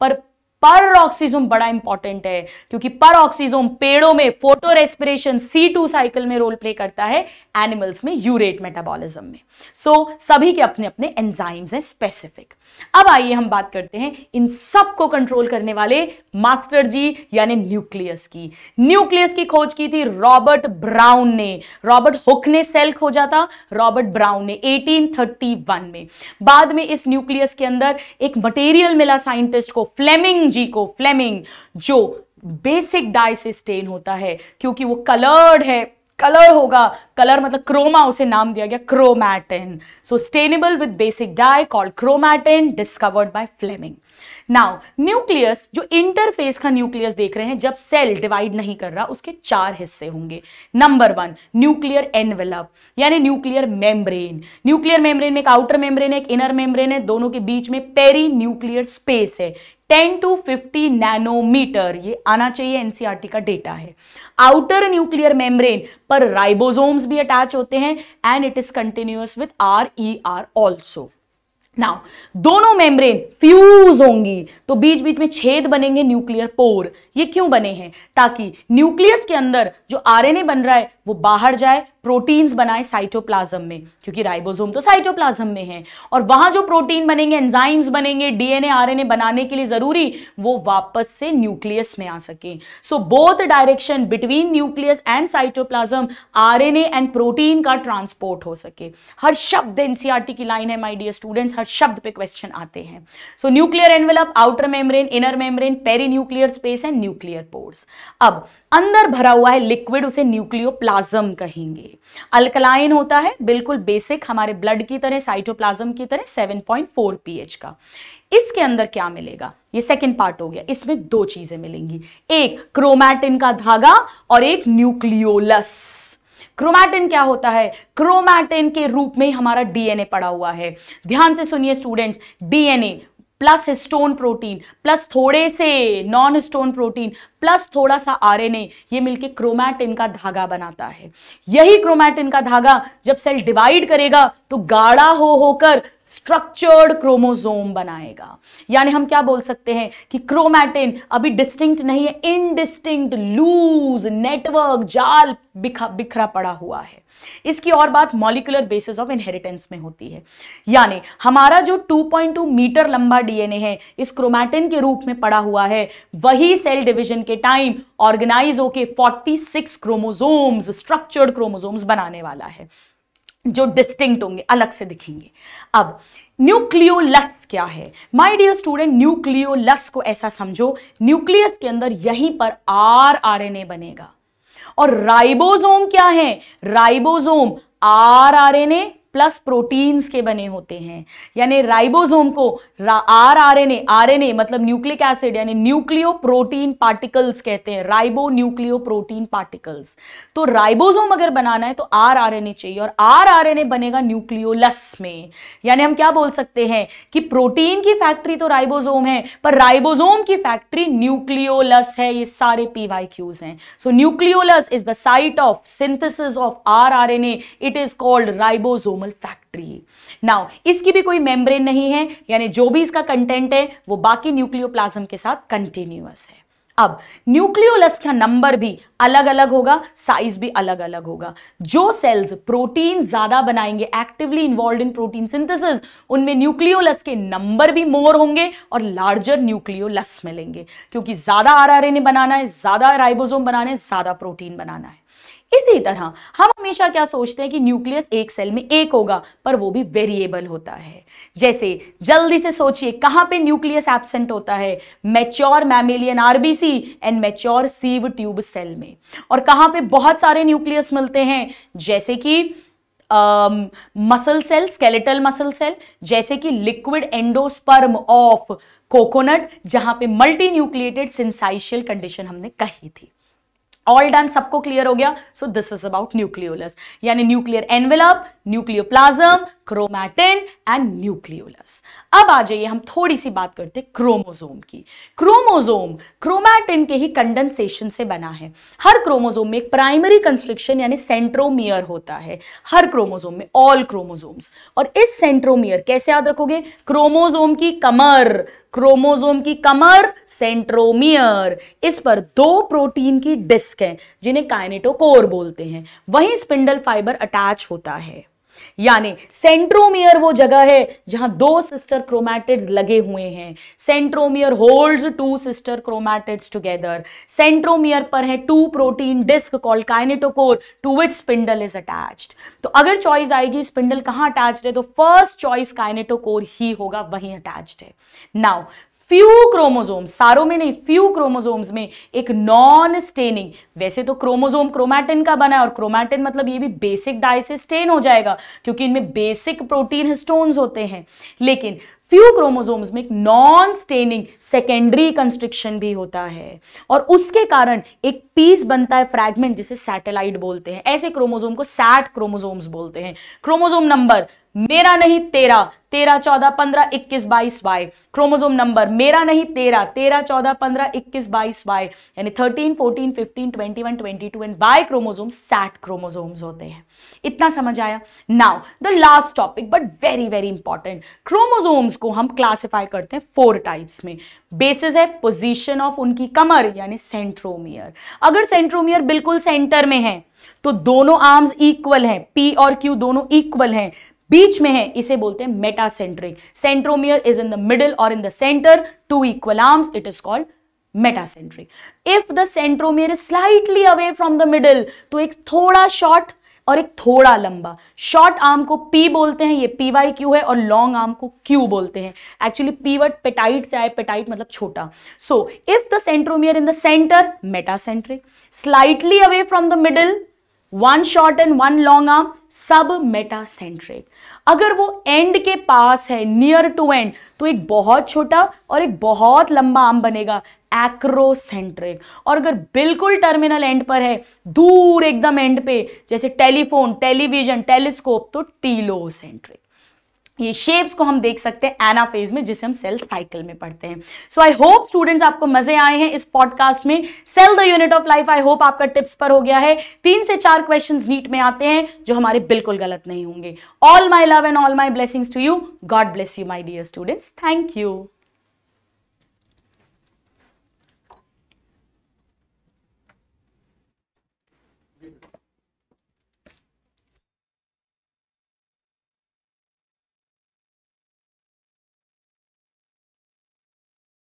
पर पर ऑक्सीजोम बड़ा इंपॉर्टेंट है क्योंकि पर ऑक्सीजोम पेड़ों में photo respiration C two cycle में रोल प्ले करता है एनिमल्स में यूरेट मेटाबॉलिज्म में सो so, सभी के अपने अपने एंजाइम्स हैं स्पेसिफिक अब आइए हम बात करते हैं इन सब को कंट्रोल करने वाले मास्टर जी यानी न्यूक्लियस की न्यूक्लियस की खोज की थी रॉबर्ट ब्राउन ने रॉबर्ट हुक ने सेल खोजा था रॉबर्ट ब्राउन ने एटीन में बाद में इस न्यूक्लियस के अंदर एक मटेरियल मिला साइंटिस्ट को फ्लेमिंग फ्लेमिंग जी को फ्लेमिंग जो बेसिक डाई से स्टेन होता है क्योंकि वो कलर्ड है कलर होगा कलर मतलब क्रोमा उसे नाम दिया गया chromatin so stainable with basic dye called chromatin discovered by Flemming now nucleus जो इंटरफेस का न्यूक्लियस देख रहे हैं जब सेल डिवाइड नहीं कर रहा उसके चार हिस्से होंगे नंबर वन न्यूक्लियर एनवेलप यानी न्यूक्लियर मेम्ब्रेन न्यूक्लियर मेम्ब्रेन में एक आउटर मेम्ब्रेन है एक इनर मेम्ब्रेन है दोनों के बीच में पेरी न्यूक्लियर स्पेस है टेन टू फिफ्टी नैनोमीटर ये आना चाहिए एनसीआरटी e का डेटा है आउटर न्यूक्लियर मेम्ब्रेन पर राइबोसोम्स भी अटैच होते हैं and it is continuous with R E R also now दोनों मेम्ब्रेन फ्यूज होंगी तो बीच बीच में छेद बनेंगे न्यूक्लियर पोर ये क्यों बने हैं ताकि न्यूक्लियस के अंदर जो आरएनए बन रहा है वो बाहर जाए प्रोटीन्स बनाए साइटोप्लाज्म में क्योंकि राइबोसोम तो साइटोप्लाज्म में है और वहां जो प्रोटीन बनेंगे एंजाइम्स बनेंगे डीएनए आरएनए बनाने के लिए जरूरी वो वापस से न्यूक्लियस में आ सके so both direction between nucleus and cytoplasm RNA and protein का ट्रांसपोर्ट हो सके हर शब्द एनसीआरटी e की लाइन है माय डियर स्टूडेंट्स हर शब्द पे क्वेश्चन आते हैं so nuclear envelope outer membrane inner membrane perinuclear space and nuclear pores अब अंदर भरा हुआ है लिक्विड उसे न्यूक्लियो साइटोप्लाज्म कहेंगे अल्कलाइन होता है बिल्कुल बेसिक हमारे ब्लड की तरह साइटोप्लाज्म की तरह 7.4 पीएच का इसके अंदर क्या मिलेगा ये सेकेंड पार्ट हो गया इसमें दो चीजें मिलेंगी एक क्रोमैटिन का धागा और एक न्यूक्लियोलस क्रोमैटिन क्या होता है क्रोमैटिन के रूप में हमारा डीएनए पड़ा हुआ है ध्यान से सुनिए students DNA plus histone protein plus थोड़े से नॉन स्टोन प्रोटीन प्लस थोड़ा सा आरएनए ये मिलके क्रोमैटिन का धागा बनाता है यही क्रोमैटिन का धागा जब सेल डिवाइड करेगा तो गाढ़ा हो होकर स्ट्रक्चर्ड क्रोमोजोम बनाएगा यानी हम क्या बोल सकते हैं कि क्रोमैटिन अभी डिस्टिंक्ट नहीं है इनडिस्टिंक्ट लूज नेटवर्क जाल बिखा बिखरा पड़ा हुआ है इसकी और बात मॉलिकुलर बेसिस ऑफ इनहेरिटेंस में होती है यानी हमारा जो 2.2 मीटर लंबा डीएनए है इस क्रोमैटिन के रूप में पड़ा हुआ है वही सेल डिवीजन के टाइम ऑर्गेनाइज होके 46 क्रोमोसोम्स स्ट्रक्चर्ड क्रोमोसोम्स बनाने वाला है जो डिस्टिंक्ट होंगे अलग से दिखेंगे अब न्यूक्लियोलस क्या है माय डियर स्टूडेंट न्यूक्लियोलस को ऐसा समझो न्यूक्लियस के अंदर यहीं पर आर आर एन ए बनेगा और राइबोसोम क्या है ribosome R R N A plus proteins के बने होते हैं यानी राइबोसोम को R R N A R N A मतलब न्यूक्लिक एसिड यानी न्यूक्लियो प्रोटीन पार्टिकल्स कहते हैं राइबो न्यूक्लियो प्रोटीन पार्टिकल्स तो राइबोसोम अगर बनाना है तो आर आर एन ए चाहिए और आर आर एन ए बनेगा न्यूक्लियोलस में यानी हम क्या बोल सकते हैं कि प्रोटीन की फैक्ट्री तो राइबोसोम है पर राइबोसोम की फैक्ट्री न्यूक्लियोलस है ये सारे पी वाई क्यूज हैं so nucleolus is the site of synthesis of R R N A it is called ribosome कोमल फैक्ट्री नाउ इसकी भी कोई मेम्ब्रेन नहीं है यानी जो भी इसका कंटेंट है वो बाकी न्यूक्लियोप्लाज्म के साथ कंटिन्यूअस है अब न्यूक्लियोलस का नंबर भी अलग अलग होगा साइज भी अलग अलग होगा जो सेल्स प्रोटीन ज्यादा बनाएंगे actively involve in protein synthesis उनमें न्यूक्लियोलस के नंबर भी मोर होंगे और लार्जर न्यूक्लियोलस मिलेंगे क्योंकि ज्यादा आरआरएनए बनाना है ज्यादा राइबोसोम बनाना है ज्यादा प्रोटीन बनाना है इसी तरह हम हमेशा क्या सोचते हैं कि न्यूक्लियस एक सेल में एक होगा पर वो भी वेरिएबल होता है जैसे जल्दी से सोचिए कहाँ पे न्यूक्लियस एबसेंट होता है mature mammalian RBC and mature sieve tube cell में और कहाँ पे बहुत सारे न्यूक्लियस मिलते हैं जैसे कि muscle cell skeletal muscle cell जैसे कि लिक्विड एंडोस्पर्म ऑफ कोकोनट जहां पे मल्टी न्यूक्लिएटेड सिंसाइशियल कंडीशन हमने कही थी ऑल डन सबको क्लियर हो गया so this is about nucleolus यानी nuclear envelope nucleoplasm chromatin and nucleolus अब आ जाइए हम थोड़ी सी बात करते हैं क्रोमोजोम की क्रोमोजोम क्रोमैटिन के ही कंडेंसेशन से बना है हर क्रोमोजोम में एक प्राइमरी कंस्ट्रिक्शन यानी सेंट्रोमियर होता है हर क्रोमोजोम में ऑल क्रोमोजोम्स और इस सेंट्रोमियर कैसे याद रखोगे क्रोमोजोम की कमर क्रोमोजोम की कमर सेंट्रोमियर इस पर दो प्रोटीन की डिस्क है जिन्हें काइनेटोकोर बोलते हैं वहीं स्पिंडल फाइबर अटैच होता है यानी सेंट्रोमियर वो जगह है जहां दो सिस्टर क्रोमैटिड्स लगे हुए हैं centromere holds two sister chromatids together centromere पर है two protein disc called kinetochore to which spindle is attached तो अगर चॉइस आएगी स्पिंडल कहां अटैच्ड है तो फर्स्ट चॉइस काइनेटोकोर ही होगा वहीं अटैच्ड है नाउ फ्यू क्रोमोजोम सारों में नहीं फ्यू क्रोमोजोम्स में एक नॉन स्टेनिंग वैसे तो क्रोमोजोम क्रोमैटिन का बना है और क्रोमैटिन मतलब ये भी बेसिक डाई से स्टेन हो जाएगा क्योंकि इनमें बेसिक प्रोटीन हिस्टोन्स होते हैं लेकिन फ्यू क्रोमोजोम्स में एक नॉन स्टेनिंग सेकेंडरी कंस्ट्रिक्शन भी होता है और उसके कारण एक पीस बनता है फ्रैगमेंट जिसे सैटेलाइट बोलते हैं ऐसे क्रोमोजोम को सैट क्रोमोजोम्स बोलते हैं क्रोमोजोम नंबर मेरा नहीं तेरा तेरह चौदह पंद्रह इक्कीस बाईस वाई क्रोमोजोम नंबर मेरा नहीं तेरह तेरह चौदह पंद्रह इक्कीस बाईस वाई यानी thirteen fourteen fifteen twenty one twenty two and बाई क्रोमोजोम सैट क्रोमोजोम्स होते हैं इतना समझ आया now the last topic but very very important chromosomes को हम क्लासिफाई करते हैं फोर टाइप्स में बेसिस है पोजिशन ऑफ उनकी कमर यानी सेंट्रोमियर अगर सेंट्रोमियर बिल्कुल सेंटर में है तो दोनों आर्म्स इक्वल हैं पी और क्यू दोनों इक्वल हैं बीच में है इसे बोलते हैं metacentric centromere is in the middle और in the centre two equal arms it is called metacentric if the centromere is slightly away from the middle तो एक थोड़ा शॉर्ट और एक थोड़ा लंबा शॉर्ट आर्म को पी बोलते हैं ये पी वाई क्यू है और लॉन्ग आर्म को क्यू बोलते हैं एक्चुअली पीवट पेटाइट चाहे पेटाइट मतलब छोटा so if the centromere in the centre metacentric slightly away from the middle one short and one long arm submetacentric अगर वो एंड के पास है नियर टू एंड तो एक बहुत छोटा और एक बहुत लंबा आम बनेगा एक्रोसेंट्रिक और अगर बिल्कुल टर्मिनल एंड पर है दूर एकदम एंड पे जैसे टेलीफोन टेलीविजन टेलीस्कोप तो टीलोसेंट्रिक ये शेप्स को हम देख सकते हैं एना फेज में जिसे हम सेल साइकिल में पढ़ते हैं सो आई होप स्टूडेंट्स आपको मजे आए हैं इस पॉडकास्ट में cell the unit of life I hope आपका टिप्स पर हो गया है तीन से चार क्वेश्चंस नीट में आते हैं जो हमारे बिल्कुल गलत नहीं होंगे all my love and all my blessings to you God bless you my dear students thank you